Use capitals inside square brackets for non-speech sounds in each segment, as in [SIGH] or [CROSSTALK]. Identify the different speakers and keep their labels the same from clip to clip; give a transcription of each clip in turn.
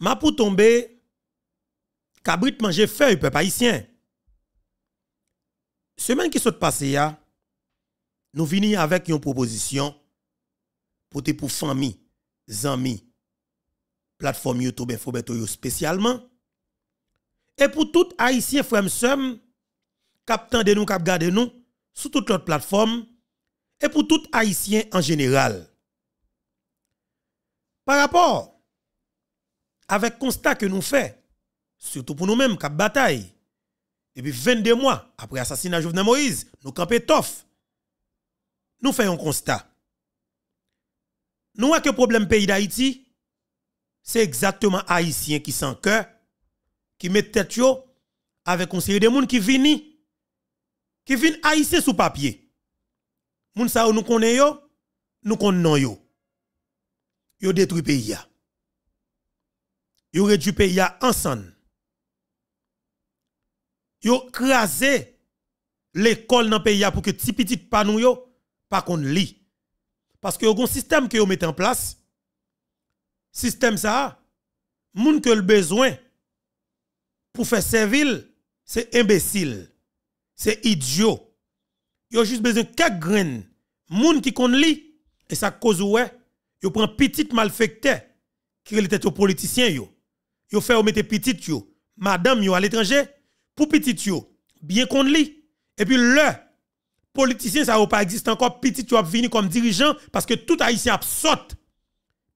Speaker 1: Ma pour tomber, cabrit manger feuille, peuple haïtien. Semaine qui s'est passée, nous venons avec une proposition pour te pour famille, amis, plateforme YouTube Infobeto spécialement. Et pour tout haïtien frère somme de nous cap nous sur toute notre plateforme et pour tout haïtien en général. Par rapport avec constat que nous faisons, surtout pour nous-mêmes, cap bataille, depuis puis 22 mois après l'assassinat de Jovenel Moïse, nous campions tof. Nous faisons un constat. Nous avons que le problème pays d'Haïti, c'est exactement Haïtiens qui sans cœur, qui mettent tête avec conseiller série de monde qui viennent, qui viennent haïsser sous papier. Moun sa ou nous connaissons, nous connaissons yo. Yo détruit pays. Ils réduit le pays ensemble. Ils ont l'école dans le pays pour que les petits ne yo pas qu'on lit. Parce que y a un système que yo en place. Système ça, moun que le besoin pour faire servir, c'est imbécile. C'est idiot. ont juste besoin de quelques graines. gens qui kon li, et ça cause ouais, yo prend petit malfecteur qui était au politicien yo fait mettre petite yo, madame yo à l'étranger pour petit yo, bien qu'on li. Et puis le politicien ça pas existé encore petit yo a venir comme dirigeant parce que tout haïtien a sot.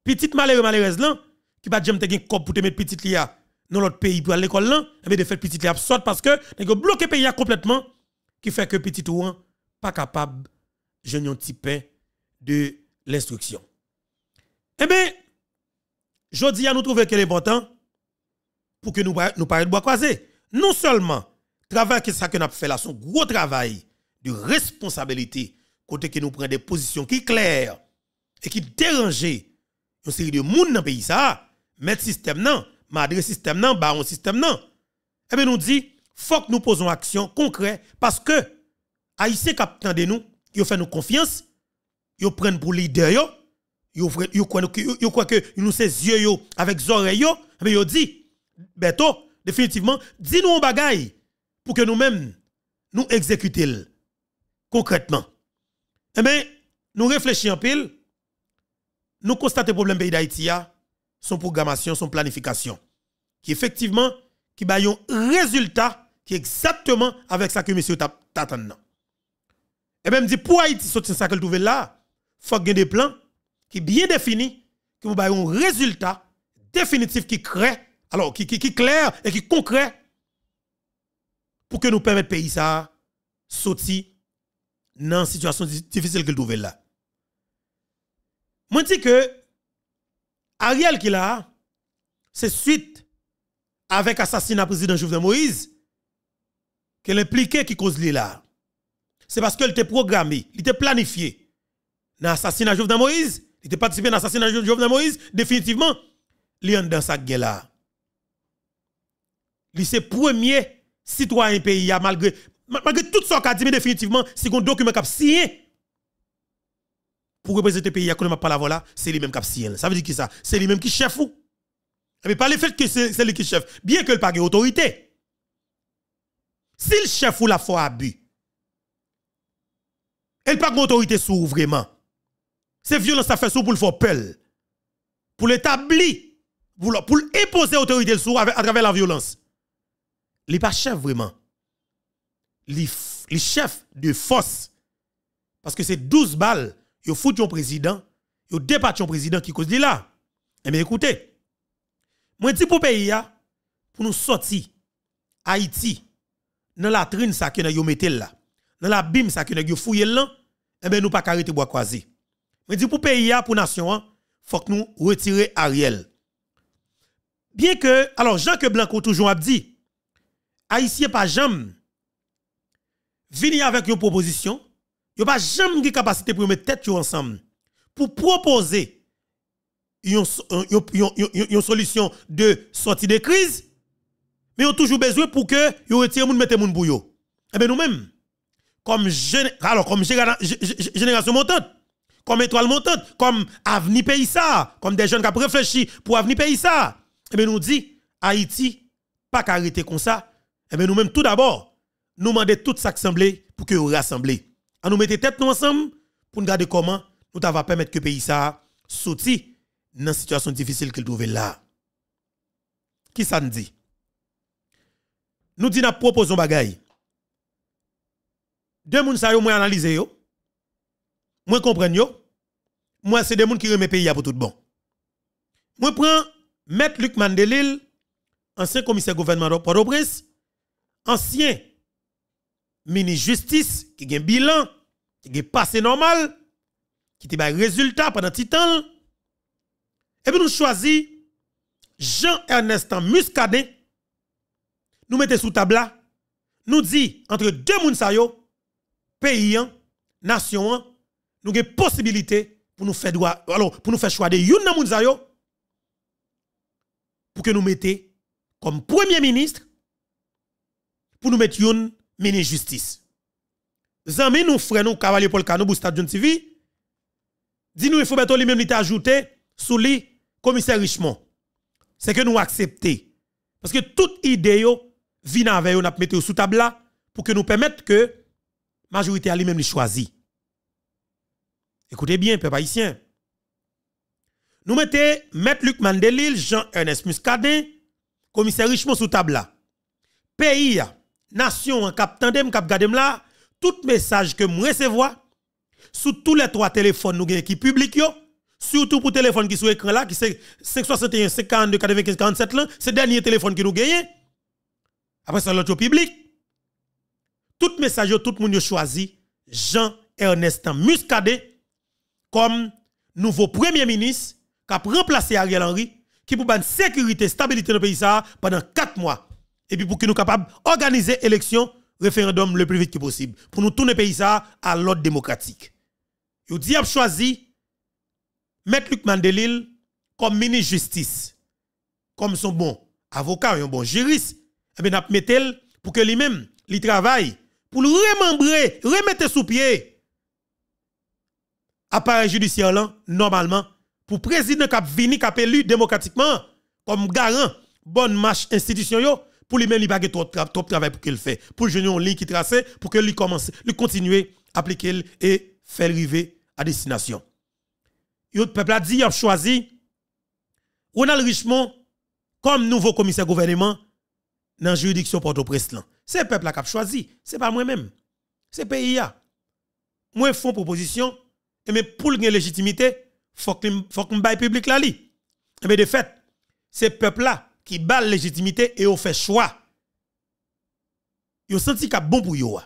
Speaker 1: Petit malheureux malheureuse là qui pas jamais te cop pour te mettre petite li dans l'autre pays pour l'école là, eh bien, de fait petit li parce que eh nèg bloqué pays complètement qui fait que petit ouan hein, pas capable je un petit de l'instruction. Eh bien, je dis à nous trouver que est important pour que nous nous de bois croisé. Non seulement travail que ça que fait là son gros travail de responsabilité côté que nous prenons des positions qui claires et qui dérangent une série de monde dans pays ça, mettre système non, madré système non, baron système non. Eh bien nous dit faut que nous posons action concrète parce que haïtiens qui de nous, ils fait nous confiance, ils prennent pour leader yo, ils croient que nous ses yeux yo avec oreilles mais eh ils dit Beto, définitivement, dis-nous un bagaille pour que nous-mêmes, nous exécutions concrètement. Eh bien, nous réfléchissons pile, nous constatons le problème pays d'Haïti, son programmation, son planification, qui effectivement, qui a un résultat qui exactement avec ça que monsieur t'attend. Et eh bien, dit, pour Haïti, sortir ça que trouver là, il faut des plans qui bien définis, qui vous un résultat définitif qui crée alors qui, est clair et qui concret pour que nous permettre pays ça sortir dans situation difficile qu'il trouve là. Moi dis que Ariel qui là c'est suite avec assassinat président Jovenel Moïse qu'elle impliqué qui cause là. C'est parce qu'elle était programmé, il était planifié dans l'assassinat Jovenel Moïse, il était participé dans l'assassinat Jovenel Moïse définitivement, il est dans sa guerre là c'est premier citoyen pays malgré malgré tout ce a dit mais définitivement si un document qui signé pour représenter le pays quoi ne pas là c'est lui même qui signé ça veut dire qui ça c'est lui même qui chef ou mais eh pas le fait que c'est lui qui chef bien que le pas autorité si le chef ou la foi abus elle pas autorité sous vraiment c'est violence ça fait sous pour le faire peur pour l'établir pour imposer autorité à travers la violence li pas chef vraiment. Li, li chef de force. Parce que c'est 12 balles, yo fout yon président, yo dépat yon président qui cause li là. Eh bien écoutez, moi dis pour pays pour nous sortir Haïti dans la trine ça que nous mettez là, dans la bim ça que nous fouillé là, eh bien nous pas arrêter bois croisé. Moi dis pour pays pour nation, hein, faut que nous retirer Ariel. Bien que alors Jean claude Blanco toujours a dit Haïtien pas jamais venir avec une proposition, yo pas jamais la capacité pour mettre tête ensemble pour proposer une solution de sortie de crise, mais ont toujours besoin pour que yo retire moun mette moun yo. et eh bien nous-mêmes comme alors comme génération montante, comme étoile montante, comme avenir pays ça, comme des jeunes qui réfléchi pour avenir pays ça. Et eh bien nous dit Haïti pas qu'arrêter comme ça, eh bien, nous-mêmes, tout d'abord, nous demandons tout ça pour que nous rassemblions. nous mettons tête nous ensemble pour nous garder comment nous va permettre que le pays ça sorti dans la situation difficile qu'il trouve là. Qui ça nous dit? Nous dit nous proposons bagay. Deux moun sa yo moins analyser yo. Moins comprendre yo. Moi c'est des moun qui remet pays pour tout bon. Moi prends M. Luc Mandelil, ancien commissaire gouvernement de Port-au-Prince, ancien ministre justice qui a un bilan, qui a passé normal, qui a un résultat pendant petit temps. Et puis nous choisi Jean-Ernest Muscadet, nous mettez sous table nous dit entre deux mouns pays, nation, nous avons possibilité pour nous faire droit, alors pour nous faire choix de pour que nous mettions comme premier ministre pour nous mettre une mini justice. Zami nous frère nous cavalier Paul Cano pour Stadion TV. Dis nous il faut mettre lui même il ajouté sous lui commissaire Richemont. C'est que nous accepter parce que toute idée vient avec on a mettre sous table pour que nous permettre que majorité à lui-même les choisit. Écoutez bien, peuple haïtien. Nous mettons M. Luc Mandelil, Jean-Ernest Muscadin, commissaire Richemont sous table là. Pays nation en cap tandem cap gadem là, tout message que nous recevoir sur tous les trois téléphones nous qui public yo, surtout pour téléphone qui sur écran là qui c'est 561 52, 95 47 là, c'est dernier téléphone qui nous gagne. Après ça l'autre public. Tout message yo, tout monde choisi Jean Ernest Muscadet comme nouveau premier ministre qui a remplacé Ariel Henry qui pour ban sécurité stabilité dans le pays ça pendant 4 mois et puis pour que nous capables organiser élection, référendum le plus vite possible, pour nous tourner pays à l'ordre démocratique. Yo ont choisi choisi mettre Luc Mandelil comme ministre justice, comme son bon avocat, un bon juriste, et eh bien mettre pour que lui-même, il travaille pour remembrer, remettre sous pied appareil judiciaire normalement, pour président qui a vini, qui élu démocratiquement, comme garant bonne marche institution yo, pour lui-même, il n'y a pas trop de travail pour qu'il fait. Pour jeune en ligne qui trace, pour qu'il continue à appliquer et faire arriver à destination. Le peuple a dit, il a choisi Ronald Richmond comme nouveau commissaire gouvernement dans la juridiction Port-au-Prince. C'est le peuple qui a choisi, ce n'est pas moi-même. C'est le pays. Moi, je fais une proposition, mais pour une légitimité, il faut que le public Mais eh de fait, ce peuple là qui balle légitimité et ont fait choix. Ils senti qu'il bon pour eux.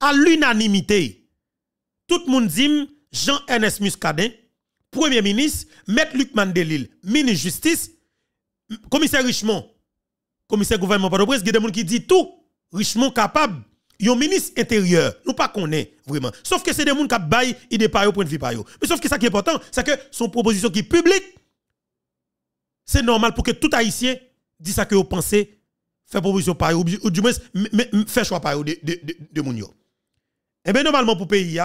Speaker 1: À l'unanimité, tout le monde dit Jean-Ernest Muscadet, Premier ministre, Maître Luc Mandelil, ministre justice, commissaire Richemont, commissaire gouvernement par le presse, il y a qui dit tout. Richemont capable, yon ministre intérieur, nous pas connaît vraiment. Sauf que c'est des gens qui baillent, ils pas au point de vue Mais sauf que ça qui est important, c'est que son proposition qui est publique, c'est normal pour que tout haïtien dit ça que vous pensez, fait proposition par ou du moins, fait choix par de, de, de, Eh bien, normalement, pour pays,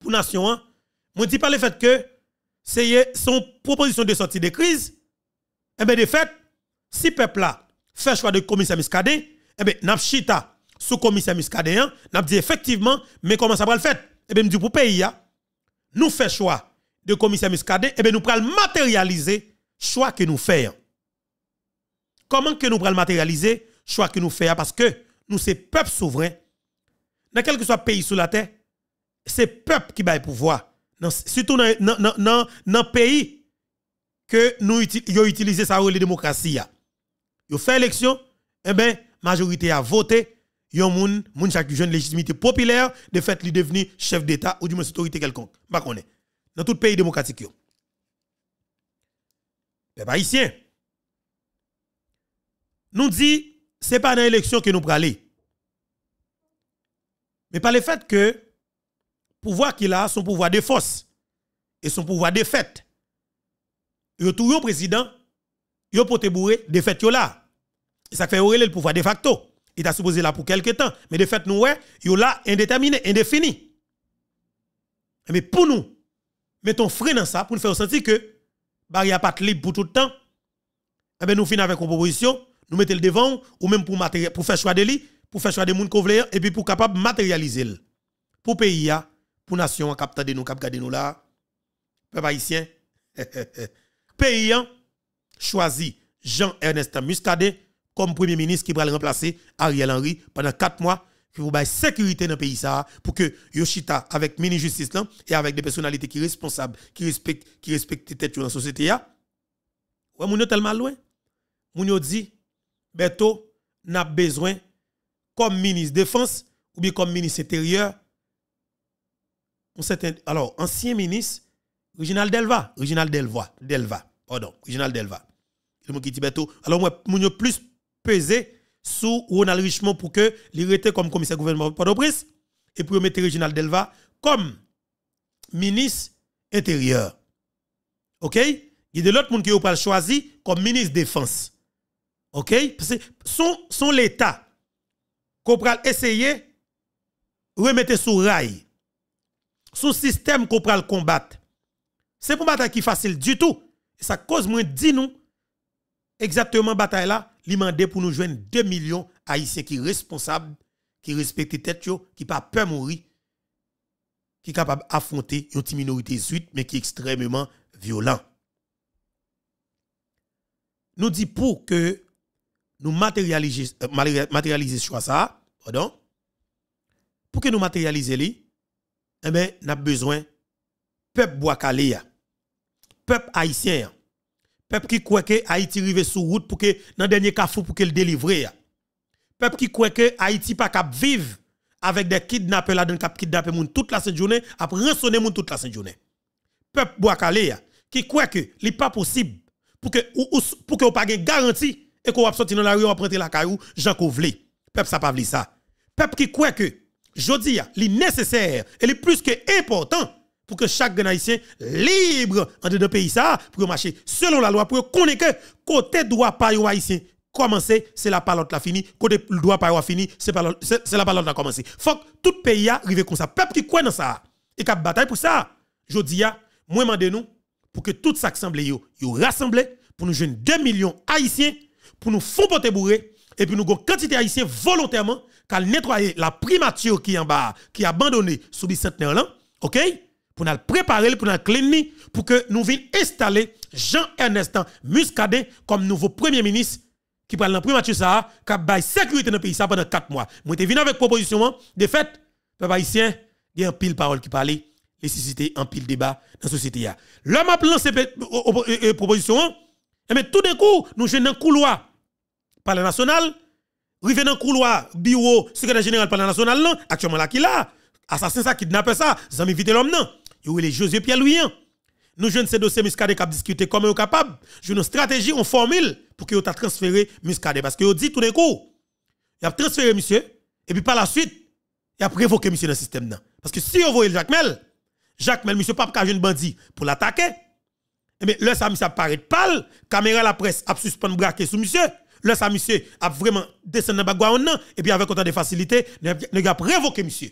Speaker 1: pour nation, je hein, dis pas le fait que c'est son proposition de sortie de crise, eh bien, de fait, si peuple là fait choix de commissaire Miskade, et eh bien, n'a chita sous commissaire hein n'a dit effectivement, mais comment ça va le faire? Eh bien, je dis, pour pays, nous fait choix de commissaire Miskade, et eh bien, nous pral matérialiser choix que nous faisons. Hein. Comment que nous prenons matérialiser choix que nous faisons parce que nous sommes peuple souverain. Dans quel que soit pays sur la terre, c'est peuple qui le pouvoir. surtout dans le pays que nous utilisons ça de démocratie. Ils fait l'élection, eh ben majorité a voté, yon moun moun chaque jeune légitimité populaire de fait lui devenir chef d'état ou du moins autorité quelconque. est, Dans tout pays démocratique yo. pas ici nous dit, ce n'est pas dans l'élection que nous prenons. Mais par le fait que le pouvoir qu'il a, son pouvoir de force et son pouvoir de fait, il tout président, il pote bourré de fait là. Et ça fait le pouvoir de facto. Il est supposé là pour quelques temps. Mais de fait, nous, ouais, il là indéterminé, indéfini. Mais pour nous, mettons frein dans ça pour nous faire sentir que bah, a pas libre pour tout le temps. Et eh ben, nous finissons avec une proposition nous mettons le devant ou même pour, pour faire choix de lui, pour faire choix de monde qu'on et puis pour capable matérialiser le. Pour pays, pour nation, capteur de nous, cap nous là, peuple haïtien, [LAUGHS] pays, choisi Jean-Ernest Muscadet comme premier ministre qui va le remplacer Ariel Henry pendant 4 mois qui vous baille sécurité dans pays ça pour que Yoshita avec mini justice et avec des personnalités qui responsables qui respectent qui respectent tête dans la société ya ouais mon tellement loin mon dit Beto n'a besoin, comme ministre défense ou bien comme ministre intérieur, alors, ancien ministre, Reginald Delva, Reginald Delva, Delva, pardon, Reginald Delva. Le mot qui dit Beto, alors moi, va plus pesé sous Ronald Richemont pour que l'irrité comme commissaire gouvernement pour et pour mettre Reginald Delva comme ministre intérieur. OK? Il y a de l'autre monde qui ont pas choisi comme ministre défense. OK? Son, son l'État qu'on va essayer remettre sous rail. son système qu'on pral combattre. C'est pour bataille qui facile du tout. ça cause moins 10 nous exactement bataille là, l'imandé pour nous joindre 2 millions haïtiens qui responsables, qui respectent tête qui pas peur mourir, qui capable affronter une minorité suite mais qui extrêmement violent. Nous dit pour que nous matérialiser euh, matérialiser choix ça pardon pour que nous matérialiser li eh ben n'a besoin peuple bois calé peuple haïtien peuple qui croit que Haïti rive sur route pour que dans dernier carrefour pour qu'elle délivrer peuple qui croit que Haïti pas cap vivre avec des kidnappeurs là dans cap kidnapper toute la sainte journée après rançonner moun toute la sainte journée peuple bois qui croit que n'est pas possible pour que pour que pas garantie et qu'on va sortir dans la rue, on va prendre la caillou, Jean Kouvle. Peuple, ça pas ça. Peuple qui croit que, je dis, il nécessaire et est plus que important pour que chaque Haïtien libre en deux pays ça, pour marcher selon la loi, pour qu'on que côté droit pas haïtien commencer, c'est la palote la fini. Côté droit pas fini, c'est la palote la commencé. Faut que tout pays arrive comme ça. Peuple qui croit dans ça et qui bataille pour ça. Je dis, moi, m'en nous pour que tout ça semble yo, rassemble pour nous jeunes 2 millions haïtiens pour nous font porter bourré et puis nous avons quantité haïtien volontairement pour nettoyer la primature qui en bas qui abandonné sous bicentenaire là OK pour nous préparer pour nous cleaner pour que nous venions installer Jean-Ernest Muscadet comme nouveau premier ministre qui parle la primature ça qui la sécurité dans le pays ça pendant 4 mois moi t'ai venu avec proposition de fait les haïtien il y a un pile parole qui parle et en un pile débat dans la société. L'homme a lancé euh, euh, euh, proposition, et mais tout d'un coup, nous jouons dans couloir. Parlement national, rivé dans couloir, bureau, secrétaire général Parlement national, non actuellement là qui là, assassin ça, kidnappé ça, zami vite l'homme non. Yo les José Pierre Louis. Nous jeunes ces dossiers Miskade a discuté, comment est capable, je une stratégie, une formule pour qu'il yo t'a transféré Miskade parce que yo dit tout d'un coup, il a transféré monsieur et puis par la suite, il a révoqué monsieur dans le système non Parce que si vous voyez Jacques Mel, Jacques Mel monsieur pas jeune bandit pour l'attaquer. Mais eh là ça paraît pâle, caméra la presse a suspendu braqué sous monsieur. Là, ça, monsieur, a vraiment descendu dans le non et puis avec autant de facilité, nous avons révoqué monsieur.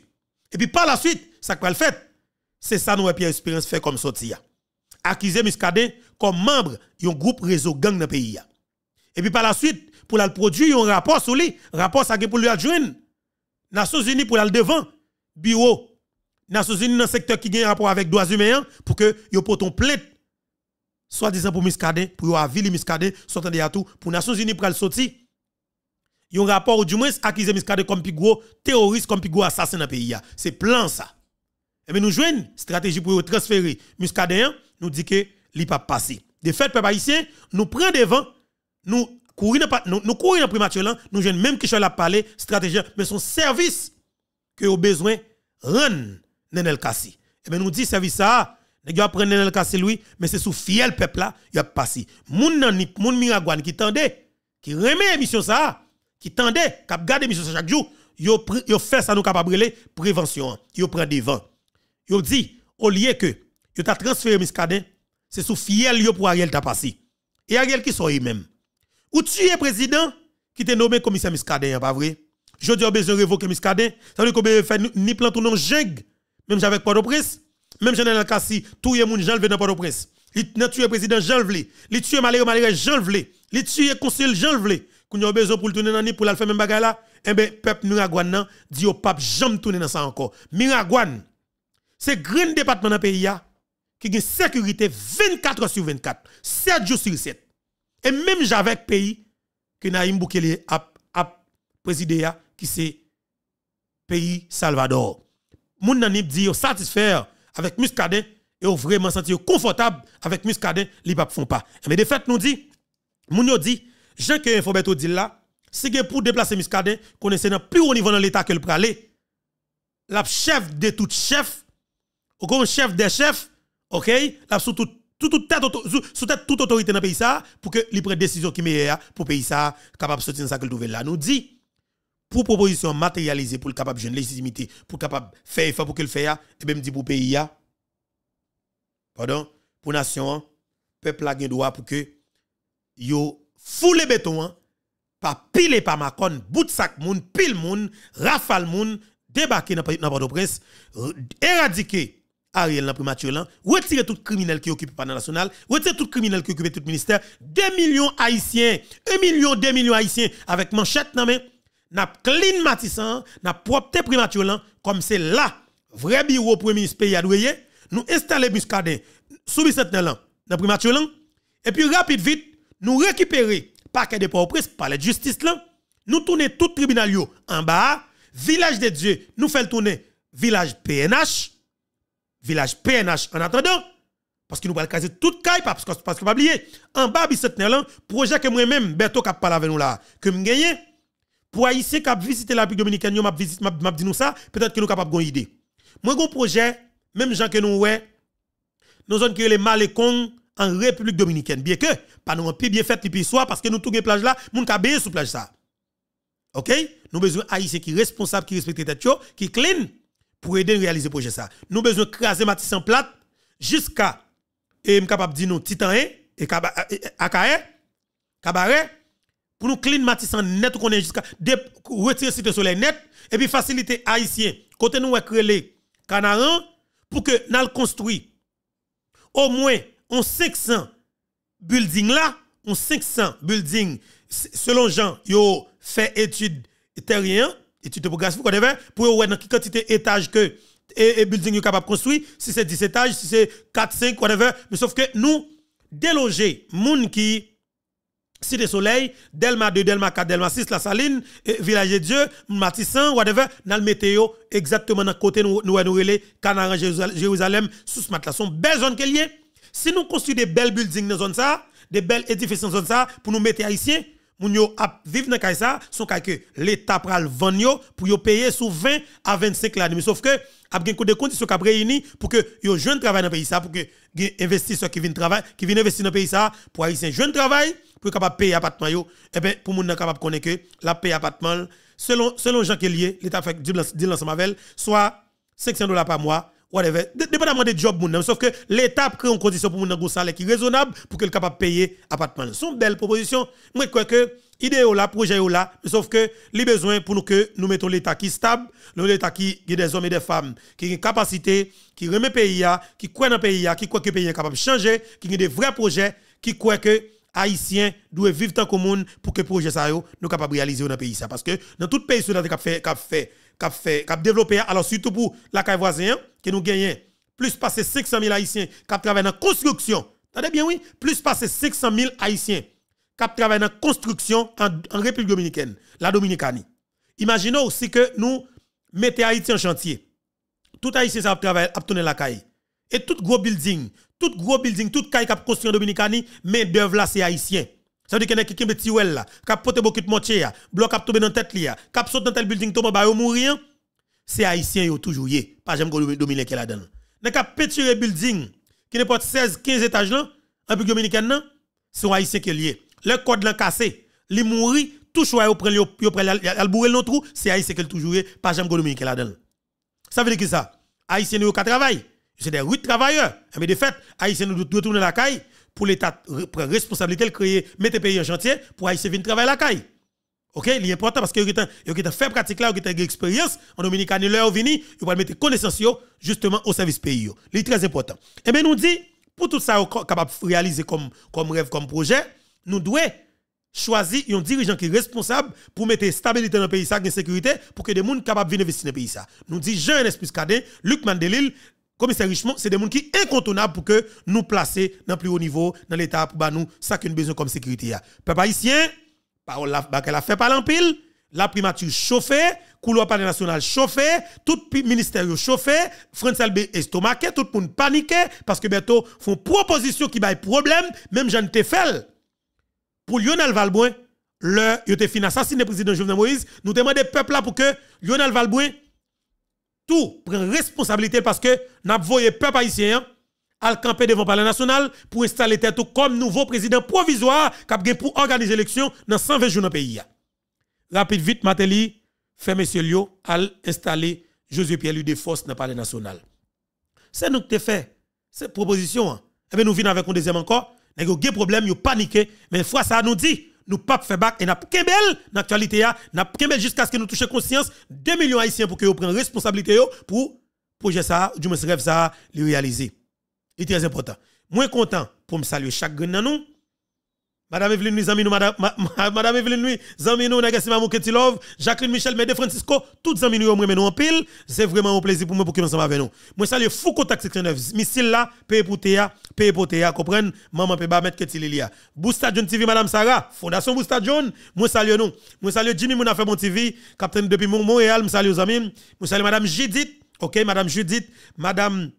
Speaker 1: Et puis par la suite, ça qu'on le fait, c'est ça nous Pierre fait comme sorti. Accuser Muscadet comme membre d'un groupe réseau gang dans le pays. Et puis par la suite, pour le produire un rapport sur lui, rapport ça pour lui adjoindre. Nations Unies pour aller devant, bureau. Nations Unies dans le secteur qui a un rapport avec droits humains pour que yo poton plainte soit disant pour Miskade, pour la ville Miskade, soit tout, pour les Nations Unies pour le sortir. Il y a un rapport, ou du moins, accusé Miskade comme plus terroriste, comme plus assassin dans le pays. C'est plan ça. Et eh bien nous jouons stratégie pour transférer Miskade, hein. nous dit que li pas passé. De fait, peuple haïtien, nous prenons devant, nous courir nous, courir dans primature nous jouons même qui la parler stratégie mais son service que au besoin run Nenel Kasi. Et eh bien nous dit service ça les gars le lui, mais c'est sous fiel peuple là, il a passé. Moun nan ni moun qui tendait, qui remet émission ça, qui tendait, qui garde émission ça chaque jour, yo yo fait ça nous capable de prévention, des hein. prend devant. Yo dit au lieu que vous t'a transféré Miskaden c'est sous fiel yo pour Ariel t'a passé. Et Ariel qui sont eux même. Ou es président qui t'es nommé commissaire Miskadin, hein, pas vrai? Je dis besoin De révoquer Miskaden ça veut dire qu'on fait ni plan tout non jeng, même j'avais pas de prince même Jean-Nel Kassi, tout le monde, Jean-Levé dans Port-au-Prince. Il tué président Jean-Levé. Il tué Malé Malé Jean-Levé. Il tué consul Jean-Levé. Qu'on a besoin pour le tourner dans le pour faire même bagay là. Eh bien, peuple Miragouane, dit au pape, jamais tourner dans ça encore. Miragouane, c'est grand département dans le pays qui a une sécurité 24 heures sur 24, 7 jours sur 7. Et même j'avais pays que Naïm Boukele a, a présidé, qui c'est pays Salvador. Moun nan dit satisfaire avec Muscadet, et vous vraiment sentir confortable avec muscadin, li pa font pas. Mais eh de fait nous dit Mounio yo dit Jean que Infobeto dit là, si que pour déplacer muscadin, connaissez dans plus haut niveau dans l'état que le pralé. La chef de tout chef, ou grand chef des chefs, OK, la sous toute toute toute autorité dans pays ça pour que li prenne décision qui meilleure pour pays ça capable soutenir ça que le là. Nous dit pour proposition matérialisée pour le capable de légitimité, pour le capable faire effort pour qu'il fasse, et eh bien me dit pour pays, pardon, pour nation, hein, peuple a droit pour que yo foule béton, hein, pas pile par macon, bout de sac moun, pile moun, rafale moun, débarquer dans port de presse, éradiquer Ariel dans primature là, hein, retirer tout criminel qui occupe le national, retirer tout criminel qui occupe tout ministère, 2 millions haïtiens, 1 million 2 millions haïtiens avec manchette dans mais n'a clean Matissan, n'a propre primature comme c'est là, vrai bureau premier ministre pays nous installer Muscadet sous bicentenaire dans primature et puis rapide vite, nous récupérer paquet de Port-au-Prince, palais de justice là, nous tourner tout tribunal en bas, village de Dieu, nous fait tourner village PNH, village PNH en attendant, parce que nous allons caser toute caille, parce que parce que pas oublier, en bas le projet que moi-même, Beto qui parle avec nous là, que me gagner pour Haïtien qui visité la République dominicaine, dit nous ça, peut-être que nous sommes capables d'avoir une idée. Moi, un projet, même gens que nous, ouais, nous sommes que les en République dominicaine. Bien que, pas nous, plus bien fait, puis parce que nous, tous les plages là, nous avons payé sur plage ça. OK? Nous besoin Haïtiens qui responsable, qui respecte tête, qui clean pour aider à réaliser le projet ça. Nous besoin craser Matisse en plate jusqu'à, et capable de dire nous, Titan, hein, et Cabaret, euh, euh, pour nous clean net qu'on est jusqu'à retirer de Soleil net et puis faciliter haïtien côté nous créer canarins, pour que nous construit au moins 500 buildings là on 500 buildings, selon Jean yo fait étude terrien étude topographique qu'on devait pour voir dans quelle quantité étage que et, building capable de construire, si c'est 10 étages, si c'est 4, 5, whatever. Mais sauf que nous, déloger, gens qui Cité Soleil, Delma 2, Delma 4, Delma 6, La Saline, Village de Dieu, Matissan, whatever, dans le météo, exactement dans le côté nous, nous, nous, Canaran, Jérusalem, sous ce matelas. Sont belles zones qu'il y Si nous construisons des belles buildings dans zone ça, des belles édifices dans zone ça, pour nous mettre haïtiens, nous yo vivre dans dans kay son l'État pral le yo pour yo payer sous 20 à 25 l'année. sauf que, nous gen kou des conditions pour que yo jeune travail dans pays ça, pour que les investisseurs qui viennent travailler, qui viennent investir dans pays ça, pour les jeune travail, pour capable payer appartement et eh ben pour moun capable connaître que la paye appartement selon selon Jean Kelly, l'état fait deal ensemble avec soit 500 dollars par mois whatever dépendamment des job moun sauf que l'état crée une condition pour moun un salaire qui raisonnable pour qu'elle capable payer appartement son belle proposition moi crois que idée là projet là sauf que les besoin pour nous que nous mettons l'état qui stable l'état qui a des hommes et des femmes qui a une capacité qui remet pays qui croit dans pays qui croit que pays est capable de changer qui a des vrais projets qui croit que haïtiens doivent vivre tant commun pour que projet ça yo nous capable réaliser dans pays ça parce que dans tout pays qui cap fait fait alors surtout pour la caille voisin que nous gagnons plus passer 500 000 haïtiens qui travaillent dans construction bien oui plus passer 500 000 haïtiens qui travaillent dans construction en, République dominicaine la Dominicanie imaginons aussi que nous mettez Haïti en chantier tout haïtien ça à la caille et tout gros building tout gros building, tout kaye qui a construit en Dominicani, mais d'œuvre là, c'est haïtien. Ça veut dire qu'il y a quelqu'un qui est là, qui a porté beaucoup de moitié, bloc qui a tombé dans tête qui a dans tel building, tombe yo mourir. Hein. C'est haïtien yo toujours yé. Pas j'aime que Dominicain là dedans. Dans cap petire building qui n'est pas 16 15 étages là, en plus dominicain non, sont haïtien qui lié. Le code là cassé, li mouri, tout choix yo prend yo prend al bourrer dans trou, c'est haïtien qui toujours yé, pas j'aime que Dominicain là dedans. Ça veut dire que ça, haïtien yo qui travaille c'est des de travailleurs. Mais de fait, Haïti nous retourner la caille pour l'État prendre responsabilité de créer, mettre le pays en chantier pour Haïti venir travailler la caille. OK, il est important parce que vous avez fait pratique là, vous avez une expérience en Dominicaine, vous venu, vous pouvez mettre connaissance justement au service pays. C'est très important. Et eh bien nous dit, pour tout ça, capable de réaliser comme, comme rêve, comme projet, nous devons choisir un dirigeant qui est responsable pour mettre stabilité dans le pays, ça, sécurité, pour que des gens capables de venir investir dans le pays. Ça. Nous dit jean en Luc Mandelil, commissaire Richemont, c'est des gens qui sont incontournables pour que nous placer dans le plus haut niveau, dans l'État, pour bah, nous, ça qu'une besoin comme sécurité. Peuple haïtien, parole bah, la bah, fait pas l'empile, la primature chauffée, couloir palais national chauffé, tout ministère chauffé, France Albe estomaqué, tout le monde paniqué, parce que bientôt font proposition qui bail problème, même Jean Tefel. Pour Lionel Valbouin, le, il a fin assassiné président Jovenel Moïse, nous demandons peuple là pour que Lionel Valbouin tout prend responsabilité parce que n'a voyé peuple haïtien à camper devant le palais national pour installer tête comme nouveau président provisoire pour organiser l'élection dans 120 jours dans le pays. Rapide vite Mateli fait monsieur Lio à installer josé Pierre Lude dans le palais national. C'est nous qui fait cette proposition. Hein. Eh ben, nous venons avec un deuxième encore. Nous avons des problèmes, nous paniques, Mais fois ça nous dit, nous pas fait bac et n'a kembel dans l'actualité n'a kembel jusqu'à ce que nous touchions conscience 2 millions haïtiens pour que vous prennent responsabilité pour projet ça du moins rêve ça le réaliser. C'est très important. Moins content pour me saluer chaque grain Madame Evelyne, nous amis, madame, madame Evelyne, nous, amis, nous, love, Jacqueline Michel, Mede Francisco, toutes amis, nous, nous, en pile. C'est vraiment un plaisir pour moi pour qu'ils ensemble avec nous. Moi, salue le fou contact section Missile là, paye pour Théa, paye pour Théa, comprenne? Maman, peut pas mettre que lilia, Boosta John TV, Madame Sarah, Fondation Boosta John, moi, salue nous. Moi, salue Jimmy, mon affaire mon TV, Captain depuis Montréal, moi, salue Zamin. amis. Moi, salue Madame Judith, ok, Madame Judith, Madame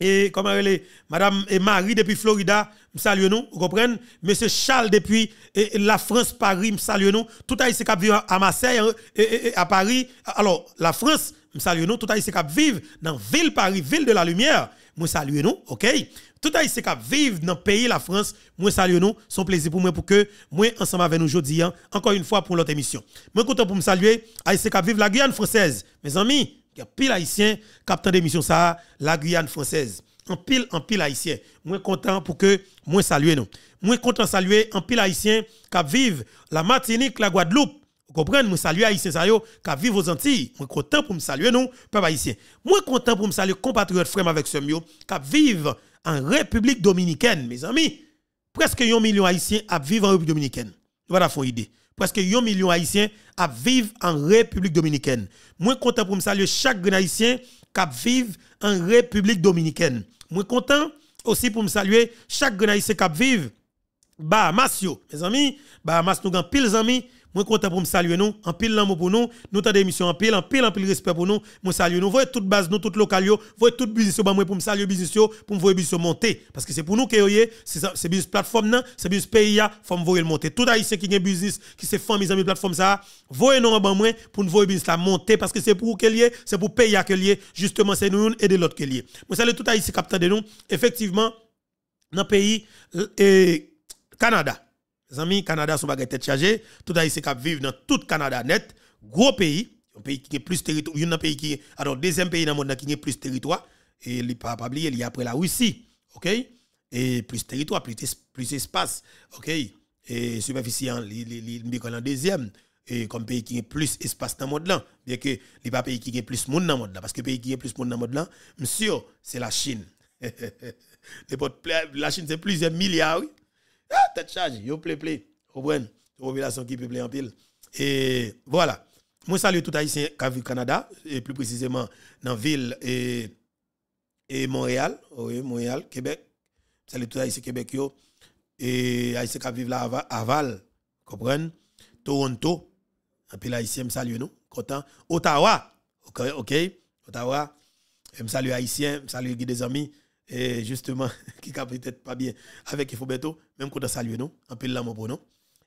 Speaker 1: et comme elle est, Madame et Marie depuis Florida, me salue nous, vous comprenez? Monsieur Charles depuis la France, Paris, me salue nous. Tout Haïtien qui vit à Marseille, hein, et, à Paris, alors la France, me salue nous. Tout Haïtien qui vivent dans ville Paris, ville de la lumière, me salue nous, ok? Tout Haïtien qui vivent dans le pays, la France, me salue nous. Son plaisir pour moi pour que moi ensemble avec nous aujourd'hui, hein, encore une fois pour notre émission. Moi content pour me saluer, Haïtien qui la Guyane française. Mes amis, y a pile haïtien captain d'émission ça la Guyane française en pile en pile haïtien moins content pour que moins saluer nous moins content saluer en pile haïtien qui vivent la Martinique la Guadeloupe vous comprenez moi saluer haïtien ça yo qui vivent aux Antilles moins content pour me saluer nous peuple haïtien moins content pour me saluer compatriotes frères avec ce mieux qui vivre en République dominicaine mes amis presque un million haïtien à vivre en République dominicaine voilà faut idée que 1 million haïtiens à vivre en République dominicaine. Moi content pour me saluer chaque haïtien qui en République dominicaine. Moi content aussi pour me saluer chaque haïtien qui vivre Bahamas mes amis, Bahamas nous gagne pile amis moi content pour me saluer nous, en pile l'amour pour nous, nous t'as des en pile, en pile en pile respect pour nous. Moi saluer nous, voyez toute base nous, toute local yo, voyez toute business bah, moi pour me saluer business yo, pour me voir business monter parce que c'est pour nous que yoyé, c'est c'est business plateforme là, c'est business pays là, faut me voir monter. Tout haïtien qui gagne business, qui c'est famille amis plateforme ça, voyez nous en ban moi pour nous voir business la monter parce que c'est pour que lié, c'est pour pays que lié, justement c'est nous et de l'autre que lié. Moi saluer tout haïtien capitaine de nous, effectivement dans le pays euh, et Canada les amis, Canada sont bagay tête chargé. Tout haïtien qui vivre dans tout Canada net, gros pays, un pays qui a plus territoire, un pays qui alors deuxième pays dans le monde qui a plus territoire et il pas oublier, il y a après la Russie. OK Et plus territoire, plus plus espace. OK Et superficie il en deuxième et comme pays qui a plus espace dans le monde là, bien que les pas pays qui a plus monde dans le monde là parce que pays qui a plus monde dans le monde là, monsieur, c'est la Chine. [LAUGHS] la Chine c'est plusieurs milliards oui. Ah, tête chargée, yo play ple. Obren, population qui ple en pile. Et voilà. Moi salut tout haïtien qui vu au Canada et plus précisément dans la ville et, et Montréal, oui, Montréal, Québec. Salut tout haïtien Québec et haïtien qui vivent là à Aval. comprenez? Toronto. En haïtien me salue nous, content. Ottawa. OK, OK. Ottawa. Me salue haïtien, me salue des amis et justement, [LAUGHS] qui n'a peut-être pas bien avec Infobeto, même quand on salue, non? en pile l'amour pour nous.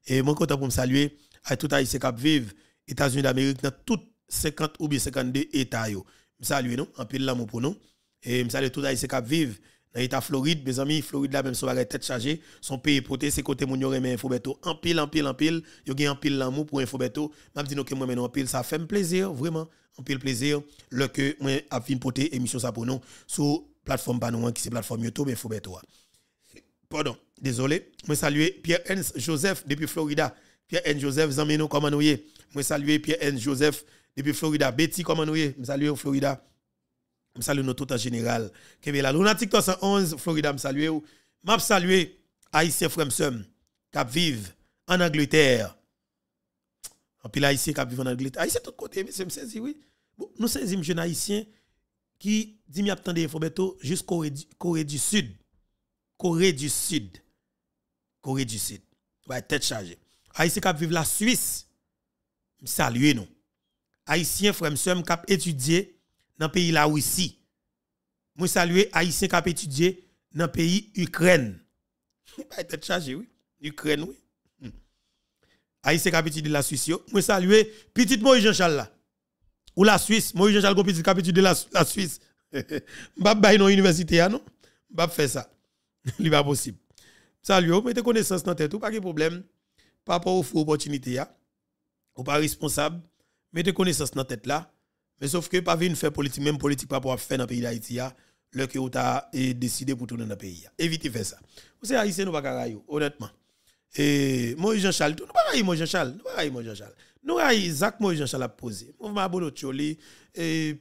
Speaker 1: Et moi, quand pour me saluer à tout Haïtien cap vivent, États-Unis d'Amérique, dans toutes 50 ou bien 52 États. Yo. Je salue nous, en pile l'amour pour nous. Et je salue tout Haïtien cap vivent dans l'État Floride. Mes amis, Floride là même, on la tête chargée. Son pays poté, c'est côté mon yore, mais Infobeto, en pile, en pile, en pile. y a en pile l'amour pour Infobeto. Je dis que moi, maintenant, en pile, ça fait plaisir, vraiment. En pile plaisir, le que moi, a fin poté émission ça pour nous plateforme panouan hein, qui c'est plateforme YouTube, toi Pardon, désolé. Je salue pierre n Joseph depuis Florida. pierre n Joseph, Zamino, comment nous y Je salue pierre n Joseph depuis Florida. Betty, comment nous y Je salue Florida. Je salue notre tout en général. la Luna TikTok 311 Florida, je salue. Je salue Haïtien Fremsem, Cap Vive, en Angleterre. En pile Haïtien qui Vive en Angleterre. Haïtien de tout côté, mais c'est oui. nous sommes jeunes Haïtien qui dit m'y attendre Fobeto jusqu'au Corée du Sud. Corée du Sud. Corée du Sud. Ouais, tête chargée. Haïtien qui vivent la Suisse. Salut nous. Haïtien frère a qui étudié dans le pays la Russie. Moi salue Haïtien qui a étudié dans le pays Ukraine. va [LAUGHS] tête chargé oui. Ukraine oui. Hmm. Haïtien qui a étudié la Suisse. Moi salue petit Moïse Jean-Charles ou la Suisse. Moi, Jean-Charles compétit qui a la, Suisse. Je [LAUGHS] ne vais pas université, hein, non Je ne faire ça. Ce [LAUGHS] n'est pas possible. Salut, oh, mettez connaissance dans la tête, pas de problème. Par rapport aux faux opportunités, hein. ou pas responsable, mettez connaissance dans la tête là. Mais sauf que pas venir faire politique, même politique pas pour faire dans le pays d'Haïti, hein. le que vous avez eh, décidé pour tourner dans le pays. Évitez faire ça. Vous savez, Haïtien, nous ne pas honnêtement. Et moi, Jean-Charles, nous ne pas moi, Jean-Charles, nous ne pas moi, Jean-Charles. Nous avons Isaac Moïse Jean l'a posé. Mouvement Abolo Tcholi,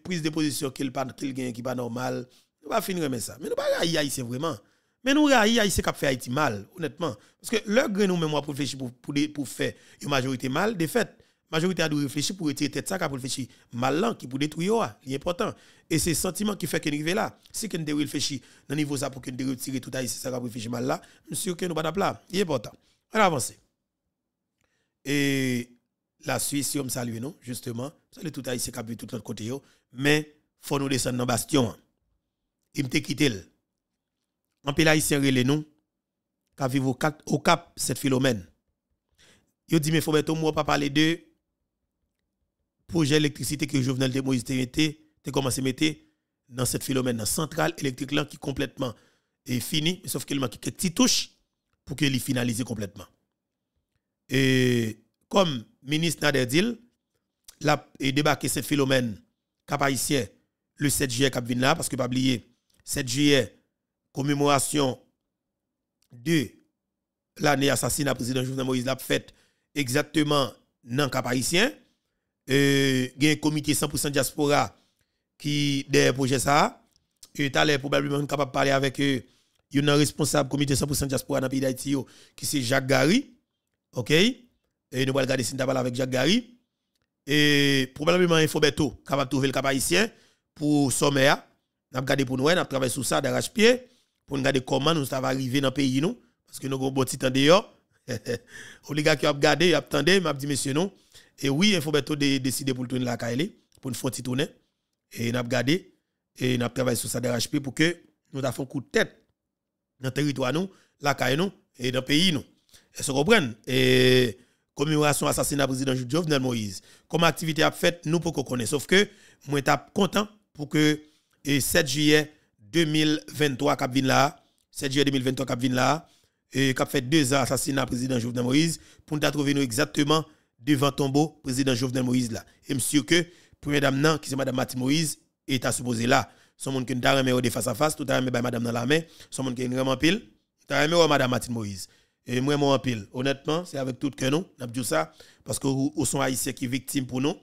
Speaker 1: prise de position qu'il pas qu'il pas normal. Nous va finir avec ça. Mais nous pas c'est vraiment. Mais nous Haïti Haïti qui fait Haïti mal honnêtement parce que le gré, nous même pour réfléchir pour pour, pour faire une majorité mal de fait majorité a dû réfléchir pour retirer tête ça qui réfléchir mal qui pour détruire C'est important. et c'est sentiment qui fait qu'on arrive là si devons réfléchir dans niveau ça pour qu'on retirer tout Haïti ça pour réfléchir mal là ah, monsieur que nous pas là important on avance et la Suisse, si on salue, non, justement, Salut tout à qui a vu tout l'autre côté, mais faut nous descendre dans bastion. Hein. Il me quitté. En pile haïtien relé nous, qui vivent au cap, cette philomène. Yo dit, mais faut mettre moins pas parler de projet électricité que Jovenel de Moïse te commencé à mettre dans cette philomène, dans centrale électrique là qui complètement est fini, sauf qu'il manque quelques petites touches pour qu'elle finalise complètement. Et comme ministre Naderdil, la et débarqué ce philomène cap le 7 juillet, cap là, parce que pas oublier, 7 juillet, commémoration de l'année assassinat président Jovenel Moïse l'a fait exactement dans euh, Il y a un comité 100% diaspora qui des projet ça. Et est probablement capable de parler avec Il y a un responsable comité 100% diaspora dans le pays d'Haïti qui c'est Jacques Gary. OK? et nous allons regarder si nous avec Jacques Gary. Et probablement, il faut Infobeto, capable de trouver le cap haïtien pour sommet. Nous avons pour nous, hein. nous avons travaillé sur ça d'arrache-pied pour nous regarder comment nous va arriver dans le pays. Nous, parce que nous avons un petit temps les gars [LAUGHS] qui ont regardé, ils ont attendu, m'a dit, monsieur, non. Et oui, il Infobeto bientôt décider pour tourner la KL, e, pour une fois tourner. Et nous avons regarder, et nous avons travaillé sur ça d'arrache-pied pour que nous avons un coup de tête dans le territoire, nous, la KL, e, et dans le pays. Nous. Est-ce que Et commémoration assassinat président Jovenel Moïse. Comme activité a fait, nous pouvons connaître. Sauf que, moi, suis content pour que 7 juillet 2023, là, 7 juillet 2023, cap là, et Kap fait deux ans assassinat président Jovenel Moïse, pour nous trouver exactement devant tombeau président Jovenel Moïse là. Et monsieur que, première dame nan, qui c'est madame Mathieu Moïse, est à supposer là. Son monde qui nous a remis de face à face, tout a remis madame dans la main, son monde qui nous vraiment pile, tout à remis madame Mathieu Moïse. Et moi, mon en pile. Honnêtement, c'est avec tout que nous, n'a dit ça, parce que nous sommes haïtiens qui victimes pour nous,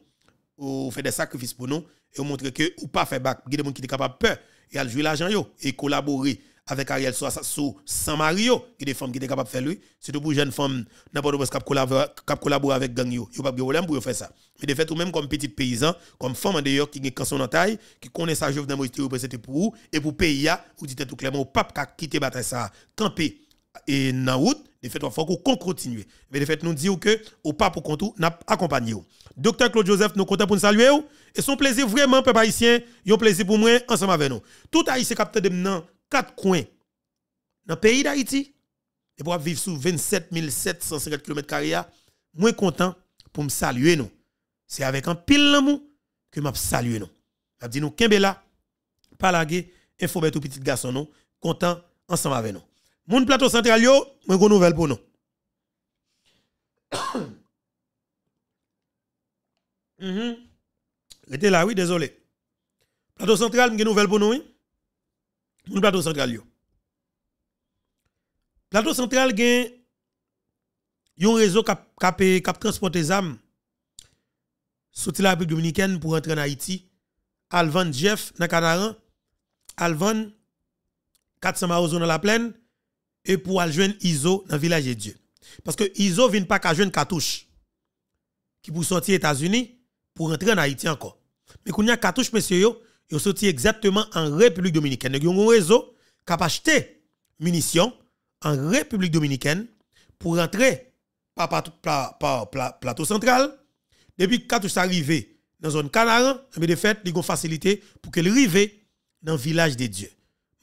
Speaker 1: ou fait des sacrifices pour nous, et on montre que ou pas fait bac. Il y a des gens qui sont capables de peur, et a jouer l'argent, et collaborer avec Ariel soit sous San Mario, qui des femmes qui sont capables de faire lui. C'est pour jeunes femmes, n'importe où, qui collaborer avec gang, yo. a pas de problème pour faire ça. Mais de fait, ou même comme petit paysan, comme femme d'ailleurs, qui est en taille, qui connaît sa jeune dans le pour c'était pour vous, et pour pays, vous dites tout clairement, au pape qui a bataille ça, camper et dans route les fêtes faut qu'on continue mais les fêtes nous disent que au pas pour compte n'a accompagné docteur Claude Joseph nous content pour nous saluer et son plaisir vraiment peuple haïtien un plaisir pour moi ensemble avec nous tout haïtien capteur de dans quatre coins dans le pays d'Haïti et pour vivre sous 27 750 km moins content pour me saluer nous c'est avec un pile l'amour que m'a saluer nous m'a dit nous kembela pas laguer informer tout petit garçon nous content ensemble avec nous mon plateau central, yo, mwen une nouvelle pour nous. mm -hmm. là, oui, désolé. Plateau central, une nouvelle pour nous, oui. Mon plateau central, yo. Plateau central, gen yon réseau qui cap transporte des âmes sorti la République dominicaine pour entrer en Haïti. Alvan Jeff, dans Canaran. Alvan, 400 maozon dans la plaine et pour aller ISO dans le village de Dieu. Parce que ISO ne vient pas qu'à joindre cartouche qui pour sortir États-Unis pour rentrer en Haïti encore. Mais quand il y a cartouche monsieur yo, yo exactement en République dominicaine. y a un réseau qui a acheté munitions en République dominicaine pour rentrer par, plateau central. Depuis que est arrivé dans la zone Canaran, mais de fait, ils ont facilité pour qu'elle arrive dans le village de Dieu.